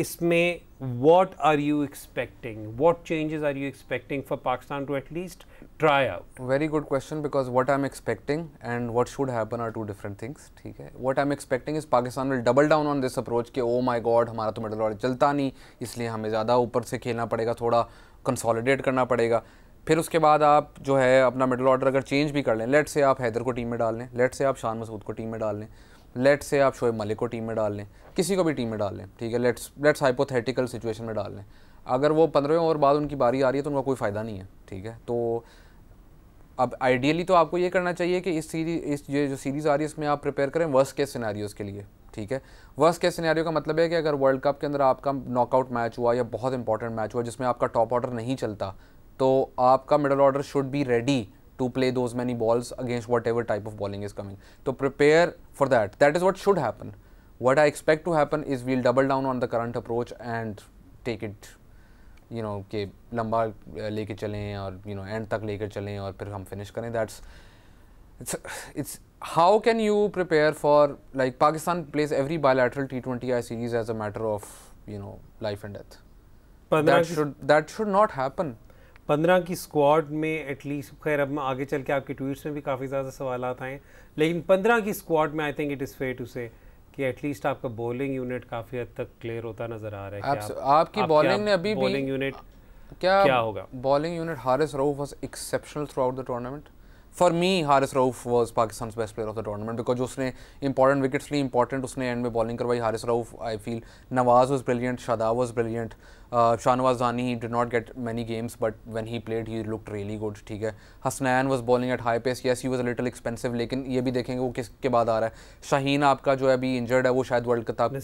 इसमें what are you expecting what changes are you expecting for Pakistan to at least try out very good question because what I am expecting and what should happen are two different things ठीक है what I am expecting is Pakistan will double down on this approach के oh माई God हमारा तो medal order चलता नहीं इसलिए हमें ज़्यादा ऊपर से खेलना पड़ेगा थोड़ा कंसोलिडेट करना पड़ेगा फिर उसके बाद आप जो है अपना मेडल ऑर्डर अगर चेंज भी कर लें लेट से आप हैदर को टीम में डाल लें लेट से आप शान मसूद को टीम में डाल लें लेट से आप शोएब मलिक को टीम में डाल लें किसी को भी टीम में डाल लें ठीक है लेट्स लेट्स हाइपोथेटिकल सिचुएशन में डाल लें अगर वो पंद्रहवें ओवर बाद उनकी बारी आ रही है तो उनका कोई फ़ायदा नहीं है ठीक है तो अब आइडियली तो आपको ये करना चाहिए कि इस सीरीज इस ये जो सीरीज़ आ रही है इसमें आप प्रिपेयर करें वर्स्ट केस सिनेरियोज़ के लिए ठीक है वर्स्ट केस सिनेरियो का मतलब है कि अगर वर्ल्ड कप के अंदर आपका नॉकआउट मैच हुआ या बहुत इंपॉर्टेंट मैच हुआ जिसमें आपका टॉप ऑर्डर नहीं चलता तो आपका middle order should be ready to play those many balls against whatever type of bowling is coming. So prepare for that. That is what should happen. What I expect to happen is we'll double down on the current approach and take it, you know, ke लंबा uh, leke chalein or you know end tak leke chalein or fir hum finish karein. That's it's it's how can you prepare for like Pakistan plays every bilateral T20I series as a matter of you know life and death. But that should that should not happen. पंद्रह की squad में at least खैर अब आगे चल के आपके tweets में भी काफ़ी ज़्यादा सवाल आते हैं लेकिन पंद्रह की स्क्वाड में I think it is fair to say कि एटलीस्ट आपका बॉलिंग यूनिट काफ़ी हद तक क्लियर होता नज़र आ रहा है आप, आपकी बॉलिंग ने अभी बॉलिंग यूनिट क्या क्या होगा bowling unit Haris Rauf was exceptional throughout the tournament for me Haris Rauf was Pakistan best player of the tournament because उसने इंपॉर्टेंट विकेट्स ली इंपॉर्टेंट उसने एंड में बॉलिंग करवाई Haris Rauf I feel Nawaz was brilliant Shadab was brilliant Shahnawaz Dahani he did not get many games but when he played he look really good ठीक है Hasnain was bowling at high pace yes he was little expensive लेकिन ये भी देखेंगे वो किसके बाद आ रहा है शाहीन आपका जो है अभी इंजर्ड है वो शायद world cup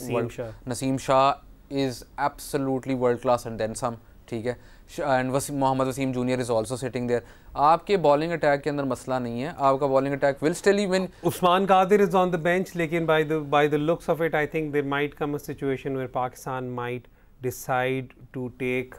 Naseem Shah is absolutely world class and then some ठीक है and Wasi Mohammad Wasim junior is also sitting there आपके बॉलिंग अटैक के अंदर मसला नहीं है आपका bowling attack will still even Usman Qadir is on the bench लेकिन by the by the looks of it I think there might come a situation where Pakistan might decide to take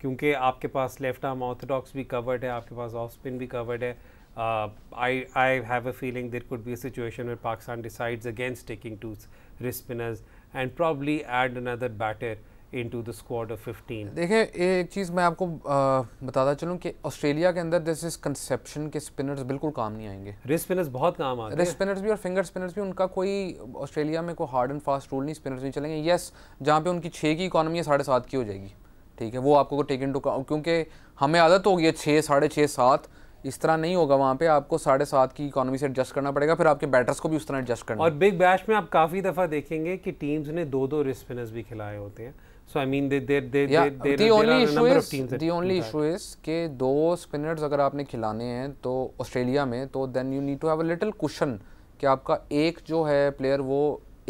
क्योंकि आपके पास लेफ्ट आर्म ऑर्थोडॉक्स भी covered है आपके पास off spin भी covered है I I have a feeling there could be a situation where Pakistan decides against taking two spinners and probably add another batter into the squad of 15 देखें ek cheez main aapko batata chalu ki australia ke andar this is conception ke spinners bilkul kaam nahi aayenge wrist spinners bahut kaam aate hain wrist spinners bhi aur finger spinners bhi unka koi australia mein koi hard and fast rule nahi spinners nahi chalenge yes jahan pe unki 6 ki की hai 7.5 साढ़े सात की हो जाएगी ठीक है वो आपको into इन टू क्योंकि हमें आदत होगी है छः साढ़े छः सात इस तरह नहीं होगा वहाँ पे आपको साढ़े सात की इकोनॉमी से एडजस्ट करना पड़ेगा फिर आपके बैटर्स को भी उस तरह एडजस्ट करना और बिग बैश में आप काफ़ी दफ़ा देखेंगे कि टीम्स ने दो दो रिस्पिनर्स भी खिलाए होते हैं So I mean, they they they yeah, they the only there are a is, The only issue is ke do spinners agar aapne khilane hain to australia mein to then you need to have a little cushion कि aapka ek jo hai player wo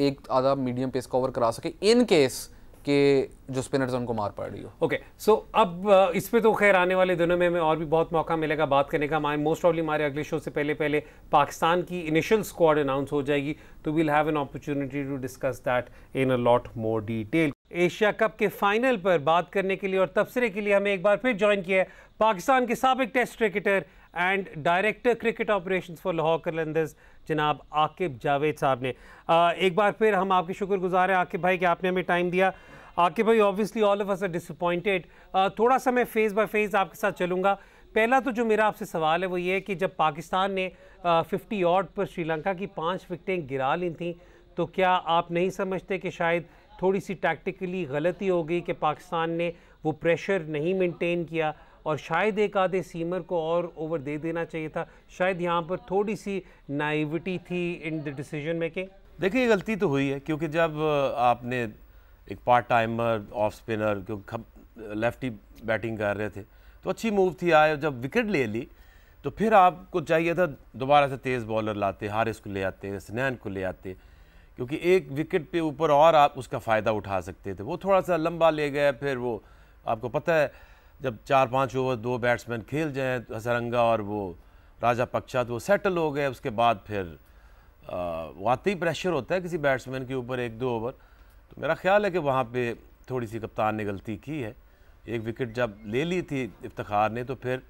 ek aadha medium pace cover kara sake in case के जो spinners उनको मार पड़ रही हो okay so अब इस पर तो खैर आने वाले दिनों में हमें और भी बहुत मौका मिलेगा बात करने का माए मोस्ट ऑफली हमारे अगले शो से पहले पहले पाकिस्तान की इनिशियल स्क्वाड अनाउंस हो जाएगी तो we'll have an opportunity to discuss that in a lot more detail Asia cup के फाइनल पर बात करने के लिए और तबसरे के लिए हमें एक बार फिर ज्वाइन किया है पाकिस्तान के सबक test cricketer and director cricket operation for Lahore Qalandars जनाब आकिब जावेद साहब ने आ, एक बार फिर हम आपके शुक्रगुजार हैं आकिब भाई कि आपने हमें टाइम दिया आकिब भाई obviously all of us are disappointed थोड़ा सा मैं फेज़ बाय फेज़ आपके साथ चलूँगा पहला तो जो मेरा आपसे सवाल है वो ये है कि जब पाकिस्तान ने फिफ्टी ऑट पर श्रीलंका की पाँच विकटें गिरा ली थी तो क्या आप नहीं समझते कि शायद थोड़ी सी टैक्टिकली गलती हो गई कि पाकिस्तान ने वो प्रेशर नहीं मेंटेन किया और शायद एक आधे सीमर को और ओवर दे देना चाहिए था शायद यहाँ पर थोड़ी सी नाइविटी थी इन द डिसीजन मेकिंग देखिए ये गलती तो हुई है क्योंकि जब आपने एक पार्ट टाइमर ऑफ स्पिनर क्योंकि लेफ्टी बैटिंग कर रहे थे तो अच्छी मूव थी आए जब विकेट ले ली तो फिर आपको चाहिए था दोबारा से तेज़ बॉलर लाते हारिस को ले आते स्नैन को ले आते क्योंकि एक विकेट पे ऊपर और आप उसका फ़ायदा उठा सकते थे वो थोड़ा सा लंबा ले गए फिर वो आपको पता है जब चार पाँच ओवर दो बैट्समैन खेल जाएँ हसरंगा और वो राजा पक्षा तो वो सेटल हो गए उसके बाद फिर वाकई प्रेशर होता है किसी बैट्समैन के ऊपर एक दो ओवर तो मेरा ख्याल है कि वहाँ पर थोड़ी सी कप्तान ने गलती की है एक विकेट जब ले ली थी इफ्तार ने तो फिर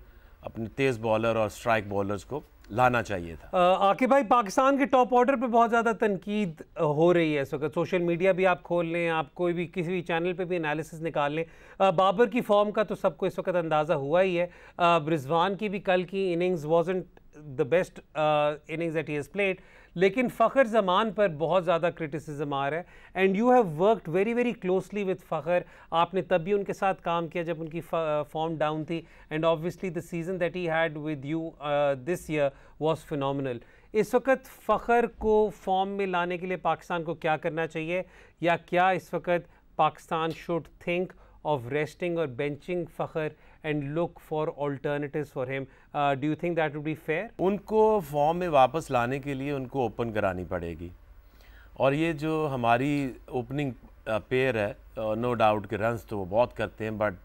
अपने तेज़ बॉलर और स्ट्राइक बॉलर्स को लाना चाहिए था आके भाई पाकिस्तान के टॉप ऑर्डर पे बहुत ज़्यादा तनकीद हो रही है इस वक्त सोशल मीडिया भी आप खोल लें आप कोई भी किसी भी चैनल पे भी एनालिसिस निकाल लें बाबर की फॉर्म का तो सबको इस वक्त अंदाज़ा हुआ ही है रिजवान की भी कल की innings wasn't the best innings at he is played लेकिन फ़खर ज़मान पर बहुत ज़्यादा क्रिटिसिज्म आ रहा है and you have worked very very closely with Fakhar आपने तब भी उनके साथ काम किया जब उनकी फॉर्म डाउन थी and obviously the season that he had with you this year was phenomenal इस वक्त फ़खर को फॉर्म में लाने के लिए पाकिस्तान को क्या करना चाहिए या क्या इस वक्त Pakistan should think of resting और benching Fakhar and look for alternative for him do you think that would be fair उनको फॉर्म में वापस लाने के लिए उनको ओपन करानी पड़ेगी और ये जो हमारी ओपनिंग पेयर uh, है नो डाउट के रन्स तो वो बहुत करते हैं बट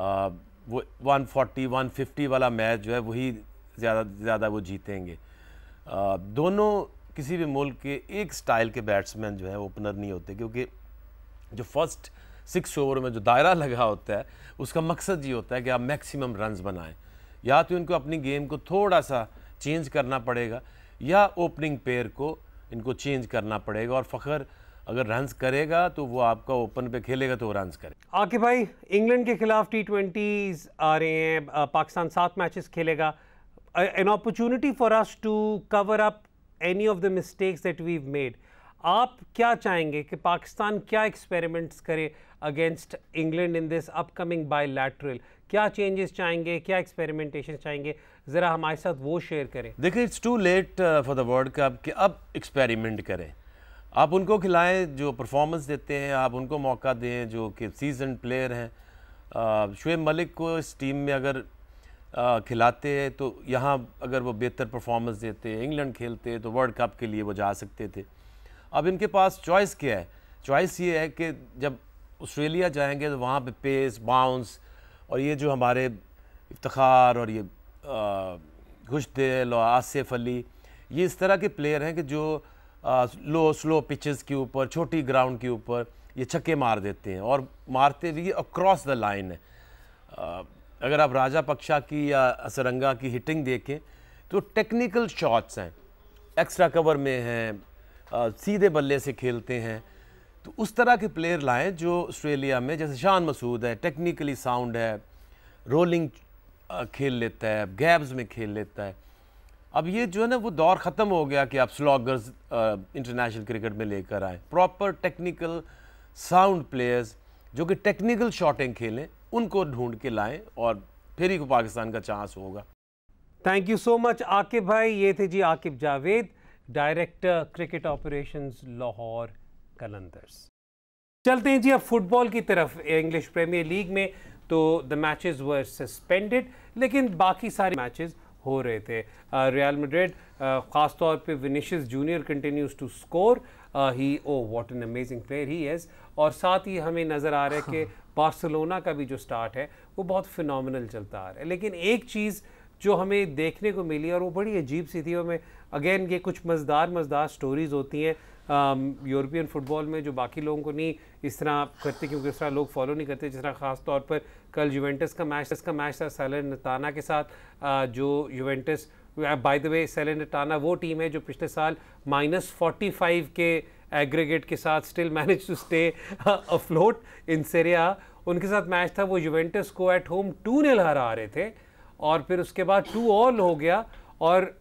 uh, वो 140 150 वाला मैच जो है वही ज़्यादा ज़्यादा वो जीतेंगे uh, दोनों किसी भी मुल्क के एक स्टाइल के बैट्समैन जो है ओपनर नहीं होते क्योंकि जो फर्स्ट सिक्स ओवर में जो दायरा लगा होता है उसका मकसद ये होता है कि आप मैक्सिमम रन बनाएं या तो इनको अपनी गेम को थोड़ा सा चेंज करना पड़ेगा या ओपनिंग पेयर को इनको चेंज करना पड़ेगा और फ़खर अगर रन्स करेगा तो वो आपका ओपन पे खेलेगा तो वो रन्स करेगा आके भाई इंग्लैंड के खिलाफ टी ट्वेंटीज़ आ रहे हैं पाकिस्तान सात मैचेस खेलेगा an opportunity for us to cover up any of the mistakes that we made आप क्या चाहेंगे कि पाकिस्तान क्या एक्सपेरिमेंट्स करे against England in this upcoming bi क्या चेंजेस चाहेंगे क्या एक्सपेरिमेंटेशन चाहेंगे ज़रा हमारे साथ वो शेयर करें देखिए it's too late for the world cup कि अब एक्सपेरिमेंट करें आप उनको खिलाएं जो परफॉर्मेंस देते हैं आप उनको मौका दें जो कि सीजन प्लेयर हैं शुएब uh, मलिक को इस टीम में अगर आ, uh, खिलाते हैं तो यहाँ अगर वो बेहतर परफॉर्मेंस देते इंग्लैंड खेलते तो वर्ल्ड कप के लिए वो जा सकते थे अब इनके पास चॉइस क्या है चॉइस ये है कि जब ऑस्ट्रेलिया जाएंगे तो वहाँ पे पेस बाउंस और ये जो हमारे इफ्तार और ये खुश दिल और आसिफ अली ये इस तरह के प्लेयर हैं कि जो आ, लो स्लो पिचेस के ऊपर छोटी ग्राउंड के ऊपर ये छक्के मार देते हैं और मारते भी अक्रॉस द लाइन है आ, अगर आप राजा पक्षा की या असरंगा की हिटिंग देखें तो टेक्निकल शॉट्स हैं एक्स्ट्रा कवर में हैं सीधे बल्ले से खेलते हैं तो उस तरह के प्लेयर लाएं जो ऑस्ट्रेलिया में जैसे शान मसूद है टेक्निकली साउंड है रोलिंग खेल लेता है गैब्स में खेल लेता है अब ये जो है ना वो दौर ख़त्म हो गया कि आप स्लॉगर्स इंटरनेशनल क्रिकेट में लेकर आए प्रॉपर टेक्निकल साउंड प्लेयर्स जो कि टेक्निकल शॉटिंग खेलें उनको ढूंढ के लाएं और फिर ही को पाकिस्तान का चांस होगा thank you so much Aqib भाई ये थे जी Aqib Javed director cricket operations Lahore Qalandars चलते हैं जी अब फुटबॉल की तरफ इंग्लिश प्रीमियर लीग में तो द मैचेस वर सस्पेंडेड लेकिन बाकी सारे मैचेस हो रहे थे रियल मैड्रिड ख़ास तौर पे Vinicius junior continues to score ही oh what an amazing player he is और साथ ही हमें नज़र आ रहा है कि बार्सिलोना हाँ। का भी जो स्टार्ट है वो बहुत फिनोमिनल चलता आ रहा है लेकिन एक चीज़ जो हमें देखने को मिली और वो बड़ी अजीब सी थी हमें अगेन ये कुछ मजदार मजदार स्टोरीज़ होती हैं यूरोपियन um, फुटबॉल में जो बाकी लोगों को नहीं इस तरह करते क्योंकि इस तरह लोग फॉलो नहीं करते जिस तरह ख़ास तौर पर कल यूवेंटस का मैच का मैच था ताना के साथ आ, uh, जो Juventus by the way Salernitana वो टीम है जो पिछले साल माइनस फोर्टी फाइव के एग्रीगेट के साथ still manage to stay afloat in Serie A उनके साथ मैच था वो यूवेंटस को एट होम टू नील हरा रहे थे और फिर उसके बाद टू ऑल हो गया और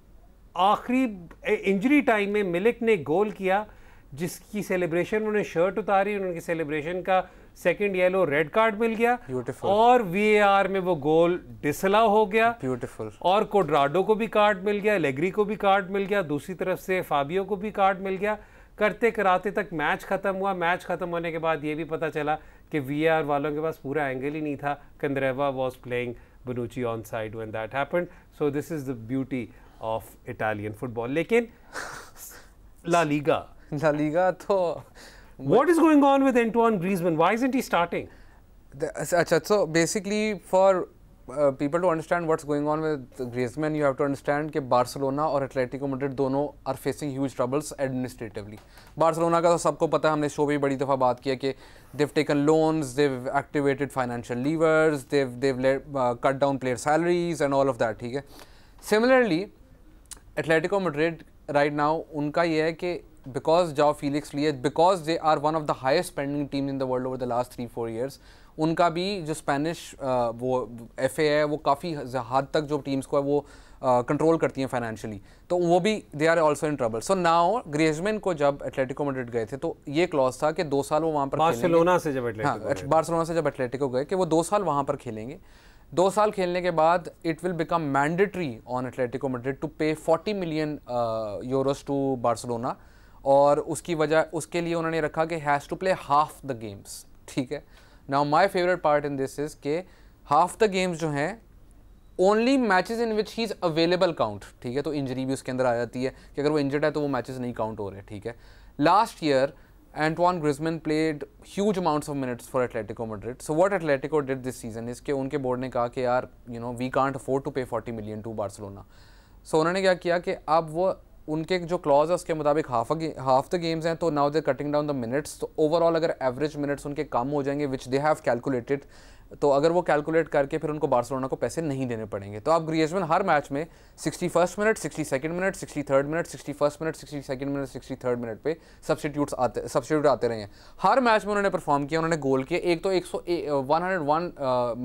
आखिरी इंजरी टाइम में मिलिक ने गोल किया जिसकी सेलिब्रेशन उन्होंने शर्ट उतारी उनकी सेलिब्रेशन का सेकंड येलो रेड कार्ड मिल गया Beautiful. और वीएआर में वो गोल डिसला हो गया ब्यूटीफुल और कोड्राडो को भी कार्ड मिल गया लेगरी को भी कार्ड मिल गया दूसरी तरफ से फाबियो को भी कार्ड मिल गया करते कराते तक मैच ख़त्म हुआ मैच ख़त्म होने के बाद ये भी पता चला कि वी वालों के पास पूरा एंगल ही नहीं था Candreva was playing Bonucci onside when that happened. So this is the beauty of Italian football. लेकिन La Liga. La Liga तो. What is going on with Antoine Griezmann? Why isn't he starting? The, so basically, for people to understand what's going on with Griezmann you have to understand कि Barcelona और Atletico Madrid दोनों are facing huge troubles administratively Barcelona का तो सबको पता है हमने show भी बड़ी दफ़ा बात किया कि they've taken loans they've activated financial levers they've they've cut down player salaries and all of that ठीक है similarly Atletico Madrid right now उनका यह है कि बिकॉज जाओ फीलिक्स लिए because they are one of the highest spending team in the world over the last three four years उनका भी जो स्पेनिश uh, वो एफ ए है वो काफ़ी हद तक जो टीम्स को है वो कंट्रोल uh, करती हैं फाइनेंशियली तो वो भी they are also in trouble so now Griezmann को जब एथलेटिको मेड्रिड गए थे तो ये क्लॉज था कि दो साल वो वहाँ पर बार्सिलोना से जब हाँ बार्सिलोना अच्छा, से जब एथलेटिको गए कि वो दो साल वहाँ पर खेलेंगे दो साल खेलने के बाद it will become mandatory on Atletico Madrid to pay forty million euros to Barcelona और उसकी वजह उसके लिए उन्होंने रखा कि has to play half the games ठीक है now my favourite part in this is के हाफ द गेम्स जो हैं only matches in which he is available count ठीक है तो इंजरी भी उसके अंदर आ जाती है कि अगर वो इंजर्ड है तो वो मैचेस नहीं काउंट हो रहे ठीक है last year Antoine Griezmann played huge amounts of minutes for Atletico Madrid so what Atletico did this season is के उनके बोर्ड ने कहा कि यार you know we can't afford to pay forty million to Barcelona so उन्होंने क्या किया कि अब वो उनके जो क्लॉज है उसके मुताबिक हाफ हाफ द गेम्स हैं तो now they cutting down the minutes तो ओवरऑल अगर एवरेज मिनट्स उनके कम हो जाएंगे विच दे हैव कैलकुलेटेड तो अगर वो कैलकुलेट करके फिर उनको बार्सलोना को पैसे नहीं देने पड़ेंगे तो आप ग्रीजमन हर मैच में sixty first minute sixty second minute sixty third minute sixty first minute sixty second minute sixty third minute पे सब्सटीट्यूट्स आते सब्सटीट्यूट आते रहे हैं हर मैच में उन्होंने परफॉर्म किया उन्होंने गोल किया एक तो एक सौ वन हंड्रेड वन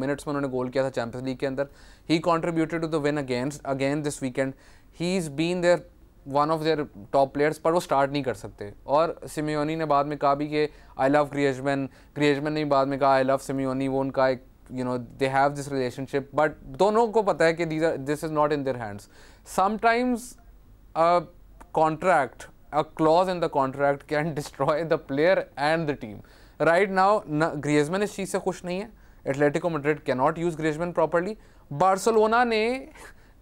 मिनट्स में उन्होंने गोल किया था चैंपियंस लीग के अंदर ही contributed to the win against again this weekend he is been there one of their top players पर वो स्टार्ट नहीं कर सकते और सिमियोनी ने बाद में कहा भी कि आई लव ग्रियजमैन ग्रियजमैन ने बाद में कहा आई लव सिमियोनी वो उनका एक you know they have this relationship but दोनों को पता है कि these are this is not in their hands sometimes contract a clause in the contract can destroy the player and the team right now Griezmann इस चीज़ से खुश नहीं है Atletico Madrid cannot not use Griezmann properly Barcelona ने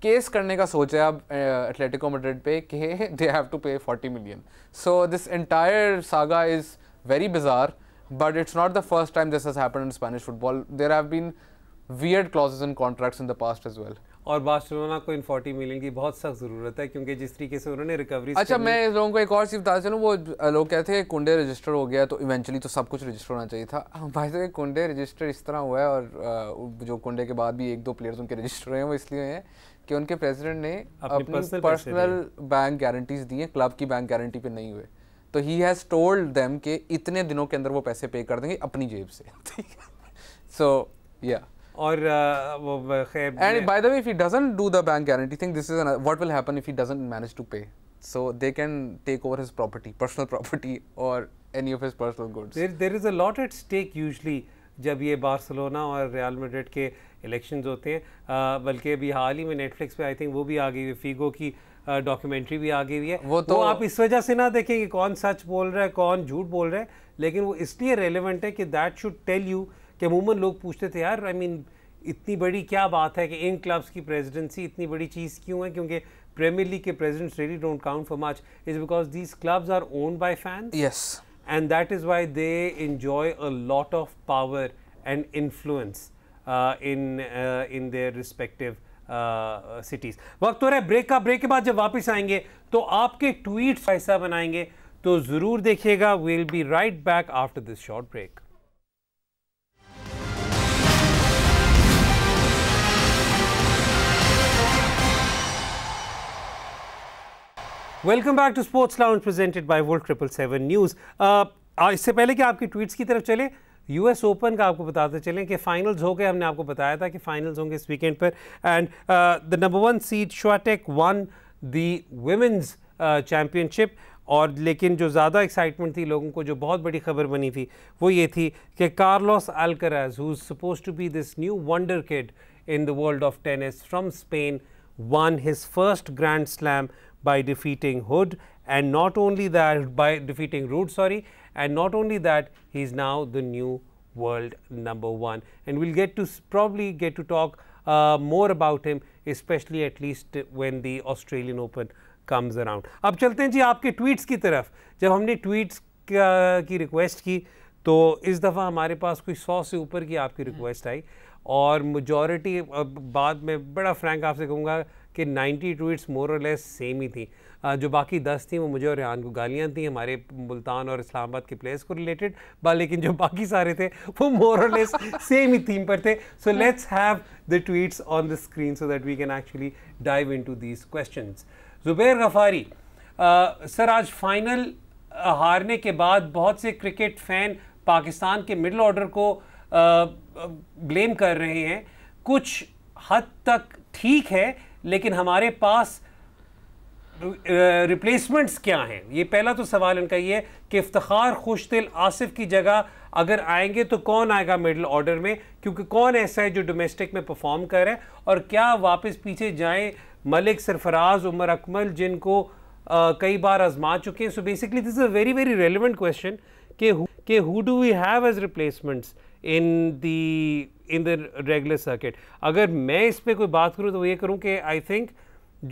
case करने का सोच है अब एथलेटिको मेड्रिड पे कि they have to pay 40 million so this entire saga is very bizarre but it's not the first time this has happen in Spanish football there have been weird clause in contracts in the past as well और Barcelona को इन 40 million की बहुत सख्त ज़रूरत है क्योंकि जिस तरीके से उन्होंने रिकवरी अच्छा मैं लोगों को एक और चीज़ बता चलूँ वो लोग कहते हैं कुंडे रजिस्टर हो गया तो इवेंचुअली तो सब कुछ रजिस्टर होना चाहिए था भाई साहब कुंडे रजिस्टर इस तरह हुआ है और जो कुंडे के बाद भी एक दो प्लेयर्स उनके रजिस्टर हुए हैं वो इसलिए हैं कि उनके प्रेसिडेंट ने अपनी पर्सनल बैंक गारंटीज दी हैं क्लब की बैंक गारंटी पे नहीं हुए तो ही हैज़ टोल्ड देम कि इतने दिनों के अंदर वो पैसे पे कर देंगे अपनी जेब से सो या और वो खैर and by the way if he doesn't do the bank guarantee thing this is what will happen if he doesn't manage to pay so they can take over his property personal property और any of his personal goods there is a lot at stake usually जब ये Barcelona और real Madrid के elections होते हैं बल्कि अभी हाल ही में नेटफ्लिक्स पे आई थिंक वो भी आ गई हुई फीगो की डॉक्यूमेंट्री भी आ गई हुई है वो तो वो आप इस वजह से ना देखें कि कौन सच बोल रहा है कौन झूठ बोल रहा है लेकिन वो इसलिए रेलिवेंट है कि दैट शुड टेल यू कि अमूमन लोग पूछते थे यार आई I मीन mean, इतनी बड़ी क्या बात है कि इन क्लब्स की प्रेजिडेंसी इतनी बड़ी चीज़ क्यों है क्योंकि प्रीमियर लीग के presidents really don't count for much is because these clubs are own by fan yes and that is why they enjoy a lot of power and influence in in their respective cities वक्त हो रहा है break का break के बाद जब वापस आएंगे तो आपके ट्वीट ऐसा बनाएंगे तो ज़रूर देखिएगा will be right back after this short break welcome back to sports lounge presented by world triple seven News इससे पहले कि आपकी ट्वीट्स की तरफ चले यूएस ओपन का आपको बताते चलें कि फाइनल्स हो गए हमने आपको बताया था कि फाइनल्स होंगे इस वीकेंड पर and the number one seed Swiatek won the women's championship और लेकिन जो ज़्यादा एक्साइटमेंट थी लोगों को जो बहुत बड़ी खबर बनी थी वो ये थी कि Carlos Alcaraz who suppose to be this new wonder kid in the world of tennis from Spain won his first grand slam by defeating Ruud and not only that by defeating Ruud sorry And not only that, he is now the new world number one. And we'll get to probably get to talk uh, more about him, especially at least when the Australian Open comes around. अब चलते हैं जी आपके tweets की तरफ जब हमने tweets की request की तो इस दफ़ा हमारे पास कोई सौ से ऊपर की आपकी request आई और majority बाद में बड़ा frank आपसे कहूँगा कि 90 tweets more or less same ही थी जो बाकी दस थी वो मुझे और रेहान को गालियाँ थी हमारे मुल्तान और इस्लामाबाद के प्लेस को रिलेटेड लेकिन जो बाकी सारे थे वो मोरलेस सेम ही थीम पर थे so let's have the tweets on the screen so that we can actually dive into these question Zubair Ghaffari sir आज फाइनल हारने के बाद बहुत से क्रिकेट फ़ैन पाकिस्तान के मिडल ऑर्डर को ब्लेम कर रहे हैं कुछ हद तक ठीक है लेकिन हमारे पास रिप्लेसमेंट्स क्या हैं ये पहला तो सवाल इनका ये कि इफ्तार खुश दिल आसिफ की जगह अगर आएंगे तो कौन आएगा मिडल ऑर्डर में क्योंकि कौन ऐसा है जो डोमेस्टिक में परफॉर्म कर रहा है और क्या वापस पीछे जाएं मलिक सरफराज उमर अकमल जिनको आ, कई बार आजमा चुके हैं so basically this is a very very relevant question कि who do we have as replacements in the in the regular circuit अगर मैं इस पर कोई बात करूँ तो ये करूँ कि आई थिंक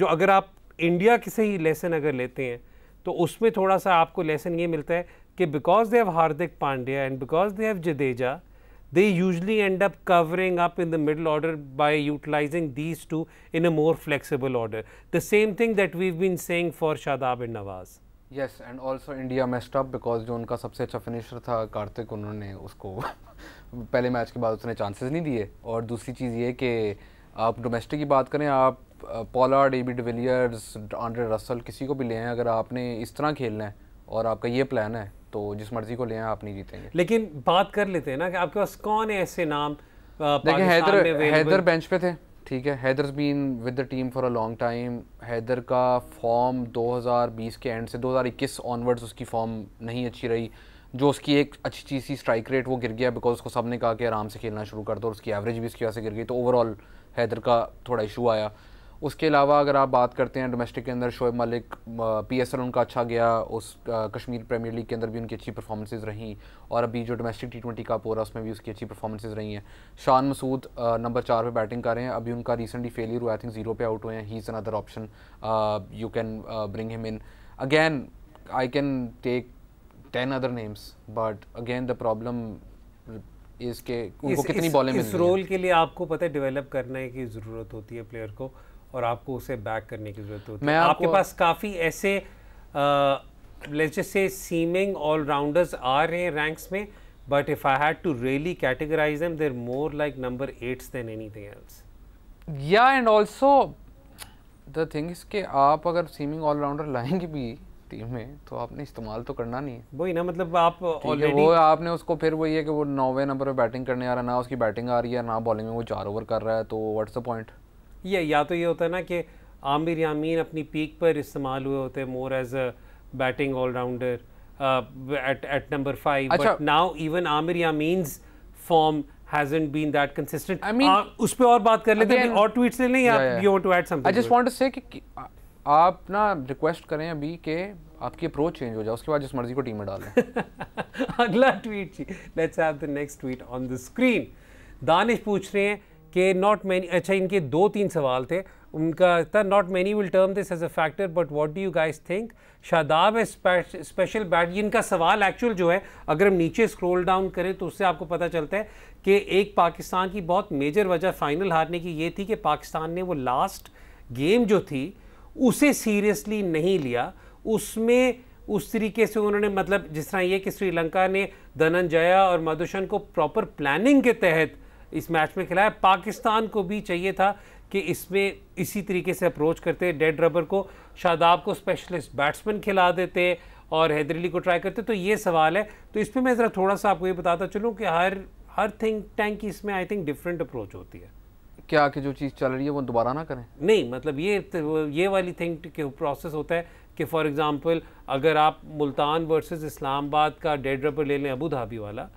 जो अगर आप इंडिया किसे ही लेसन अगर लेते हैं तो उसमें थोड़ा सा आपको लेसन ये मिलता है कि because they have Hardik Pandya and because they have Jadeja they usually end up covering up in the middle order by utilising these two in a more flexible order the same thing that we been saying for Shadab and Nawaz yes and also India में stop because जो उनका सबसे अच्छा finisher था कार्तिक उन्होंने उसको पहले match के बाद उसने चांसेस नहीं दिए और दूसरी चीज़ ये कि आप डोमेस्टिक की बात करें आप Pollard A de Villiers Andre Russell किसी को भी ले आएँ अगर आपने इस तरह खेलना है और आपका ये प्लान है तो जिस मर्जी को ले आए आप नहीं जीतेंगे लेकिन बात कर लेते हैं ना कि आपके पास कौन है ऐसे नाम देखिए हैदर हैदर बेंच पे थे ठीक है Haider been with the team for a long time Haider का फॉर्म 2020 के एंड से 2021 ऑनवर्ड्स उसकी फॉर्म नहीं अच्छी रही जो उसकी एक अच्छी चीज़ थी स्ट्राइक रेट वो गिर गया बिकॉज उसको सब ने कहा कि आराम से खेलना शुरू कर दो और उसकी एवरेज भी इसकी वजह से गिर गई तो ओवरऑल हैदर का थोड़ा इशू आया उसके अलावा अगर आप बात करते हैं डोमेस्टिक के अंदर Shoaib Malik P S L उनका अच्छा गया उस कश्मीर प्रीमियर लीग के अंदर भी उनकी अच्छी परफॉर्मेंसेज रहीं और अभी जो डोमेस्टिक टी ट्वेंटी कप हो रहा है उसमें भी उसकी अच्छी परफॉर्मेंसेज रही हैं शान मसूद नंबर चार पे बैटिंग कर रहे हैं अभी उनका रिसेंटली फेलियर हुआ आई थिंक जीरो पे आउट हुए हैं he is another option you can bring him in again I can take ten other names but again the problem इसके उनको इस, कितनी बॉलें इस रोल के लिए आपको पता है डेवलप करने की ज़रूरत होती है प्लेयर को और आपको उसे बैक करने की जरूरत होती है आपके पास काफ़ी ऐसे से सीमिंग ऑलराउंडर्स आ रहे हैं रैंक्स में but if I had to really categorise them they're more like number eights than anything else या and also the thing is के आप अगर सीमिंग ऑलराउंडर लाएंगे भी टीम में तो आपने इस्तेमाल तो करना नहीं है वही ना मतलब आप ऑलरेडी वो आपने उसको फिर वही है कि वो नौवे नंबर पे बैटिंग करने आ रहा है ना उसकी बैटिंग आ रही है ना बॉलिंग में वो चार ओवर कर रहा है तो व्हाट्स द पॉइंट या या तो ये होता है ना कि आमिर यामीन अपनी पीक पर इस्तेमाल हुए होते हैं more as a batting allrounder at at number five but now even Aamer Yamin form hasn't been that consistent. I mean, uh, उस पर और बात कर लेते हैं और ट्वीट से नहीं या you want to add something? I just want to say कि आप ना रिक्वेस्ट करें अभी के आपकी अप्रोच चेंज हो जाए उसके बाद जिस मर्जी को टीम में डालें अगला ट्वीट जी let's have the next tweet on the screen Danish पूछ रहे हैं कि नॉट मैनी अच्छा इनके दो तीन सवाल थे उनका था not many will term this as a factor but what do you guys think Shadab है स्पेशल बैट इनका सवाल एक्चुअल जो है अगर हम नीचे स्क्रोल डाउन करें तो उससे आपको पता चलता है कि एक पाकिस्तान की बहुत मेजर वजह फाइनल हारने की ये थी कि पाकिस्तान ने वो लास्ट गेम जो थी उसे सीरियसली नहीं लिया उसमें उस तरीके से उन्होंने मतलब जिस तरह ये कि श्रीलंका ने धनंजया और मधुशन को प्रॉपर प्लानिंग के तहत इस मैच में खिलाया पाकिस्तान को भी चाहिए था कि इसमें इसी तरीके से अप्रोच करते डेड रबर को शादाब को स्पेशलिस्ट बैट्समैन खिला देते और हैदर अली को ट्राई करते तो ये सवाल है तो इस पर मैं ज़रा थोड़ा सा आपको ये बताता चलूँ कि हर हर थिंक टैंक की इसमें आई थिंक डिफरेंट अप्रोच होती है क्या कि जो चीज़ चल रही है वो दोबारा ना करें नहीं मतलब ये ये वाली थिंक के प्रोसेस होता है कि फॉर एग्ज़ाम्पल अगर आप मुल्तान वर्सेस इस्लामाबाद का डेड रबर ले लें अबू धाबी वाला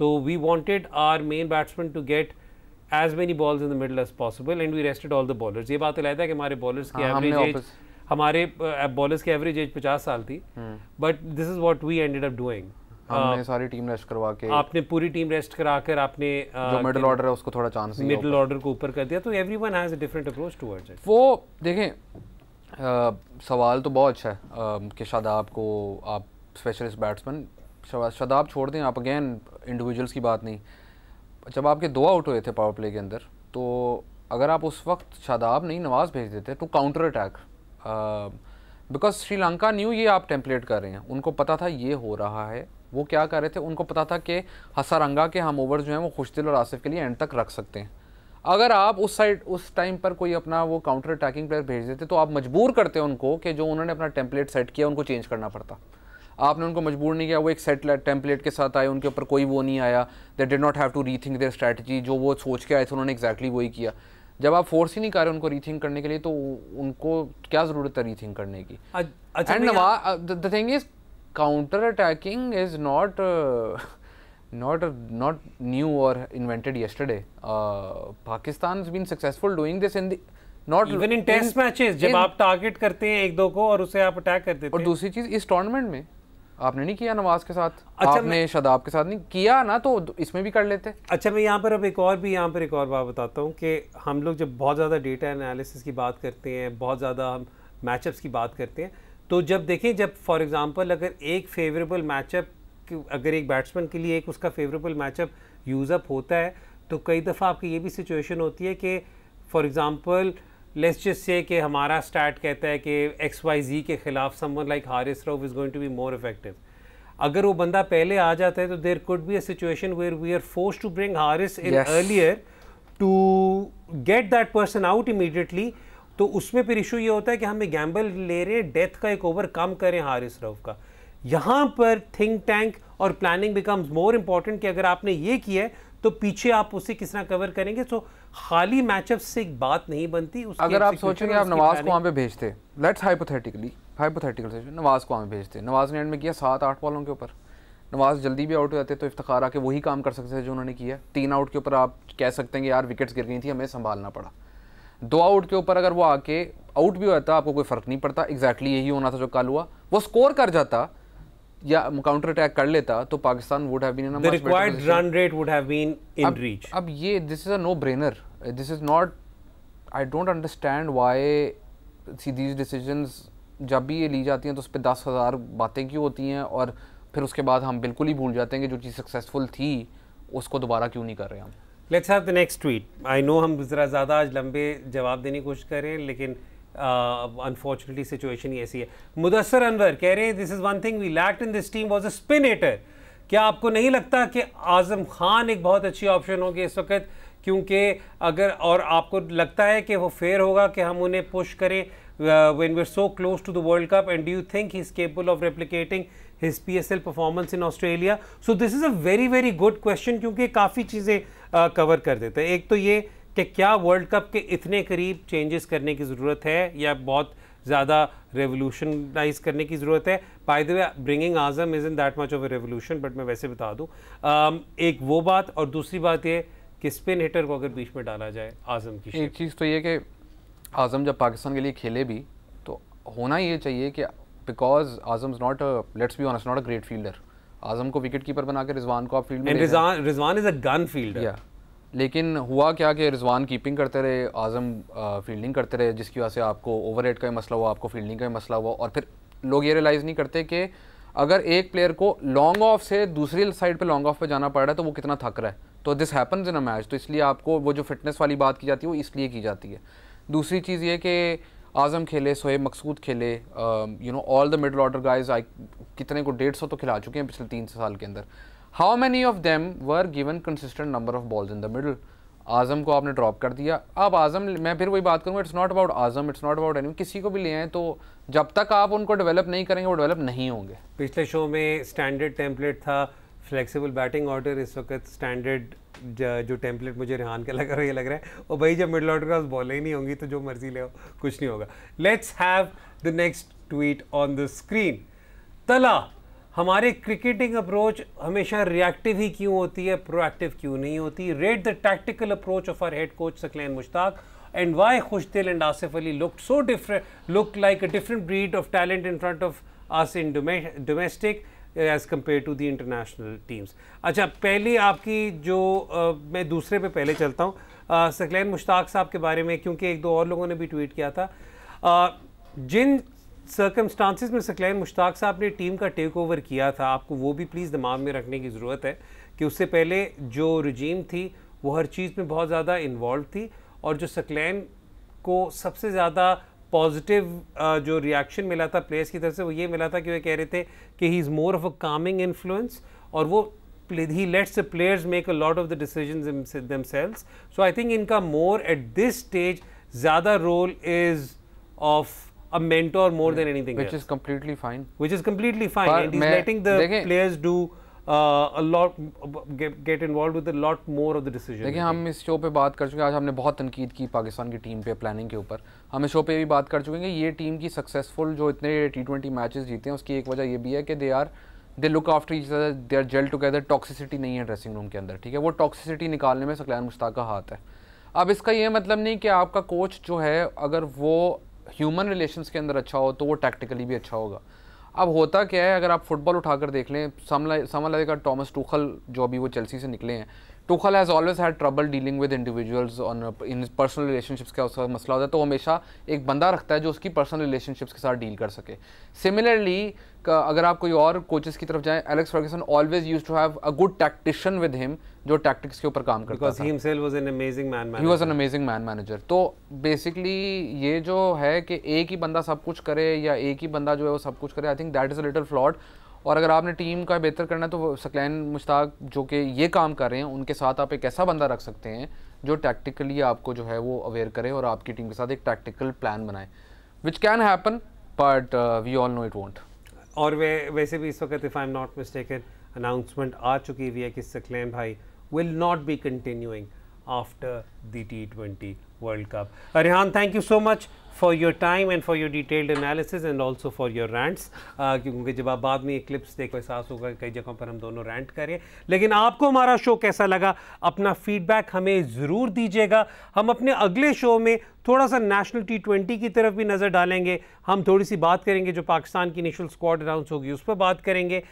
तो we wanted our main batsman to get as many balls in the middle as possible and we rested all the bowler ये बात अलग है कि हमारे bowlers की एवरेज हाँ, एज हमारे बॉलर्स की एवरेज एज पचास साल थी but this is what we ended up doing हमने सारी टीम रेस्ट करवा के आपने पूरी टीम रेस्ट करा कर आपने जो मिडिल ऑर्डर है उसको थोड़ा चांस मिडिल ऑर्डर को ऊपर कर दिया तो everyone has a different approach towards it वो देखें आ, सवाल तो बहुत अच्छा है कि शादाब को आप स्पेशलिस्ट बैट्समैन शदाब छोड़ दें आप अगेन इंडिविजुअल्स की बात नहीं जब आपके दो आउट हुए थे पावर प्ले के अंदर तो अगर आप उस वक्त शादाब नहीं नवाज़ भेज देते to counter attack because Sri न्यू ये आप टेम्पलेट कर रहे हैं उनको पता था ये हो रहा है वो क्या कर रहे थे उनको पता था कि हसारंगा के हम ओवर जो हैं वो खुशदिल और आसिफ के लिए एंड तक रख सकते हैं अगर आप उस साइड उस टाइम पर कोई अपना वो काउंटर अटैकिंग प्लेयर भेज देते तो आप मजबूर करते उनको कि जो उन्होंने अपना टेम्पलेट सेट किया उनको चेंज करना पड़ता आपने उनको मजबूर नहीं किया वो एक सेट टेम्पलेट के साथ आए उनके ऊपर कोई वो नहीं आया they did not have to rethink their strategy जो वो सोच के आए थे उन्होंने एक्जैक्टली exactly वही किया जब आप फोर्स ही नहीं कर रहे उनको रीथिंक करने के लिए तो उनको क्या ज़रूरत है रीथिंक करने की and the thing is counter attacking is not not not new और invented yesterday Pakistan been successful doing this in the in the not even in test matches जब आप टारगेट करते हैं एक दो को और उसे आप अटैक करते हैं और दूसरी चीज इस टूर्नामेंट में आपने नहीं किया नवाज के साथ अच्छा आपने शदाब के साथ नहीं किया ना तो इसमें भी कर लेते अच्छा मैं यहाँ पर अब एक और भी यहाँ पर एक और बात बताता हूँ कि हम लोग जब बहुत ज़्यादा डेटा एनालिसिस की बात करते हैं बहुत ज़्यादा हम मैचअप्स की बात करते हैं तो जब देखें जब फॉर एग्ज़ाम्पल अगर एक फेवरेबल मैचअप अगर एक बैट्समैन के लिए एक उसका फेवरेबल मैचअप यूज़ अप होता है तो कई दफ़ा आपकी ये भी सिचुएशन होती है कि for example let's just say कि हमारा स्टैट कहता है कि एक्स वाई जी के ख़िलाफ़ someone like Haris Rauf is going to be more effective अगर वो बंदा पहले आ जाता है तो there could be situation where we are force to bring Haris in earlier to get that person out immediately तो उसमें फिर इशू ये होता है कि हमें गैम्बल ले रहे हैं डेथ का एक ओवर कम करें हारिस रऊफ का यहाँ पर थिंक टैंक और प्लानिंग बिकम्स मोर इम्पॉर्टेंट कि अगर आपने ये किया है तो पीछे आप उसे किस तरह कवर करेंगे सो so, खाली मैचअप से एक बात नहीं बनती उस अगर आप सोचेंगे आप नवाज को वहाँ पे भेजते let's hypothetically hypothetical situation Nawaz को वहाँ पे भेजते नवाज ने एंड में किया सात आठ बॉलों के ऊपर नवाज जल्दी भी आउट हो जाते तो इफ्तार आके वही काम कर सकते थे जो उन्होंने किया तीन आउट के ऊपर आप कह सकते हैं कि यार विकेट्स गिर गई थी हमें संभालना पड़ा दो आउट के ऊपर अगर वो आके आउट भी हो जाता आपको कोई फ़र्क नहीं पड़ता एग्जैक्टली यही होना था जो कल हुआ वो स्कोर कर जाता या काउंटर अटैक कर लेता तो Pakistan would have been in the required run rate would have been in reach अब ये this is a no brainer this is not I don't understand why see these decisions जब भी ये ली जाती हैं तो उस पर दस हज़ार बातें क्यों होती हैं और फिर उसके बाद हम बिल्कुल ही भूल जाते हैं कि जो चीज़ सक्सेसफुल थी उसको दोबारा क्यों नहीं कर रहे हम let's have the next tweet I know हम ज़रा ज़्यादा आज लंबे जवाब देने की कोशिश कर रहे हैं लेकिन अनफॉर्चुनेटली सिचुएशन ही ऐसी है मुदसर अनवर कह रहे हैं this is one thing we lacked in this team was a spinner क्या आपको नहीं लगता कि आज़म खान एक बहुत अच्छी ऑप्शन होगी इस वक्त क्योंकि अगर और आपको लगता है कि वो फेयर होगा कि हम उन्हें पुश करें when so close to the world cup and do you think he is capable of replicating his P S L performance in Australia so this is a very very good question क्योंकि काफ़ी चीज़ें uh, कर देते हैं एक तो ये कि क्या वर्ल्ड कप के इतने करीब चेंजेस करने की ज़रूरत है या बहुत ज़्यादा रेवोल्यूशनाइज करने की ज़रूरत है by the way bringing Azam is in that much of a revolution but मैं वैसे बता दूँ um, एक वो बात और दूसरी बात ये कि स्पिन हिटर को अगर बीच में डाला जाए आजम की एक चीज़ तो ये कि आजम जब पाकिस्तान के लिए खेले भी तो होना ये चाहिए कि because Azam is not let's be honest not a great fielder Azam को विकेट कीपर बना के रिजवान को आप फील्ड में Rizwan is a gun fielder लेकिन हुआ क्या कि रिजवान कीपिंग करते रहे आज़म फील्डिंग करते रहे जिसकी वजह से आपको ओवर का भी मसला हुआ आपको फील्डिंग का भी मसला हुआ और फिर लोग ये रियलाइज़ नहीं करते कि अगर एक प्लेयर को लॉन्ग ऑफ से दूसरी साइड पे लॉन्ग ऑफ पे जाना पड़ रहा है तो वो कितना थक रहा है तो this happens in a match तो इसलिए आपको वो जो फिटनेस वाली बात की जाती है वो इसलिए की जाती है दूसरी चीज़ ये कि आज़म खेले सोएब मकसूद खेले you know all the middle order guys I कितने को डेढ़ सौ तो खिला चुके हैं पिछले तीन साल के अंदर how many of them were given consistent number of balls in the middle Azam को आपने ड्रॉप कर दिया अब आज़म मैं फिर वही बात करूँगा it's not about Azam it's not about any किसी को भी ले आए तो जब तक आप उनको डेवलप नहीं करेंगे वो डेवलप नहीं होंगे पिछले शो में स्टैंडर्ड टेम्पलेट था फ्लेक्सिबल बैटिंग ऑर्डर इस वक्त स्टैंडर्ड जो टेम्पलेट मुझे रिहान का लग रहा है ये लग रहा है और भाई जब मिडल ऑर्डर का बॉल ही नहीं होंगी तो जो मर्जी ले हो कुछ नहीं होगा let's have the next tweet on the screen तला हमारे क्रिकेटिंग अप्रोच हमेशा रिएक्टिव ही क्यों होती है प्रोएक्टिव क्यों नहीं होती rate the tactical approach of our head coach Saqlain Mushtaq and why Khushdil and Asif Ali look so different look like a different breed of talent in front of us in domestic as compare to the international teams अच्छा पहले आपकी जो आ, uh, मैं दूसरे पर पहले चलता हूँ सकलैन uh, मुश्ताक साहब के बारे में क्योंकि एक दो और लोगों ने भी ट्वीट किया था आ, uh, जिन सर्कमस्टांसिस में सकलैन मुश्ताक साहब ने टीम का टेक ओवर किया था आपको वो भी प्लीज़ दिमाग में रखने की ज़रूरत है कि उससे पहले जो रजीम थी वो हर चीज़ में बहुत ज़्यादा इन्वॉल्व थी और जो सकलैन को सबसे ज़्यादा पॉजिटिव जो रिएक्शन मिला था प्लेयर्स की तरफ से वो ये मिला था कि वे कह रहे थे कि he is more of a coming influence और वो he lets the players make a lot of the decisions so I think इनका मोर एट दिस स्टेज ज़्यादा role is of a mentor more yeah. than anything which else. is completely fine which is completely fine but and he's letting the dekhe, players do uh, a lot get, get involved with a lot more of the decision देखिए hum is show pe baat kar chuke aaj humne bahut tanqeed ki pakistan ki team pe planning ke upar hum is show pe bhi baat kar chuke hain ye team ki successful jo itne t20 matches jeete hain uski ek wajah ye bhi hai ki they are they look after each other they are gel together toxicity नहीं है dressing room के अंदर ठीक है वो toxicity निकालने में सकलैन मुश्ताक का हाथ है अब इसका ये मतलब नहीं कि आपका कोच जो है अगर वो ह्यूमन रिलेशंस के अंदर अच्छा हो तो वो टैक्टिकली भी अच्छा होगा अब होता क्या है अगर आप फुटबॉल उठाकर देख लें समन लगेगा टॉमस टूखल जो अभी वो चेल्सी से निकले हैं Tuchel has always had trouble dealing with individuals on in personal relationships का उसका मसला होता है तो हमेशा एक बंदा रखता है जो उसकी पर्सनल रिलेशनशिप्स के साथ डील कर सके सिमिलरली अगर आप कोई और कोचेस की तरफ जाएं Alex Ferguson always use to have a good tactician with him जो टैक्टिक्स के ऊपर काम करता था himself was an amazing man manager. he was an amazing man manager तो बेसिकली ये जो है कि एक ही बंदा सब कुछ करे या एक ही बंदा जो है वो सब कुछ करे I think that is a little flawed और अगर आपने टीम का बेहतर करना है तो सकलैन मुश्ताक जो कि ये काम कर रहे हैं उनके साथ आप एक ऐसा बंदा रख सकते हैं जो टैक्टिकली आपको जो है वो अवेयर करे और आपकी टीम के साथ एक टैक्टिकल प्लान बनाए which can happen but we all know it won't और वे वैसे भी इस वक्त if I am not mistaken announcement आ चुकी हुई है कि सकलैन भाई will not be continuing after the T20 World Cup. Rehan, thank you so much for your time and for your detailed analysis and also for your rants क्योंकि जब आप बाद में ये क्लिप्स देखो एहसास होगा कई जगहों पर हम दोनों रैंट करें लेकिन आपको हमारा शो कैसा लगा अपना फीडबैक हमें ज़रूर दीजिएगा हम अपने अगले शो में थोड़ा सा नेशनल टी ट्वेंटी की तरफ भी नज़र डालेंगे हम थोड़ी सी बात करेंगे जो पाकिस्तान की इनिशियल स्क्वाड अनाउंस होगी उस पर बात करेंगे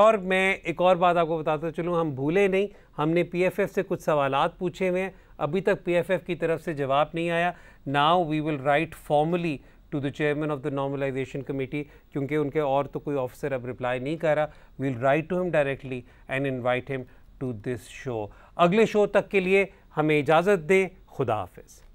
और मैं एक और बात आपको बताता चलूँ हम भूले नहीं हमने पी एफ एफ से कुछ सवाल पूछे हुए हैं अभी तक पीएफएफ की तरफ से जवाब नहीं आया now we will write formally to the chairman of the normalization committee क्योंकि उनके और तो कोई ऑफिसर अब रिप्लाई नहीं कर रहा will write to him directly and invite him to this show अगले शो तक के लिए हमें इजाज़त दे खुदा हाफिज़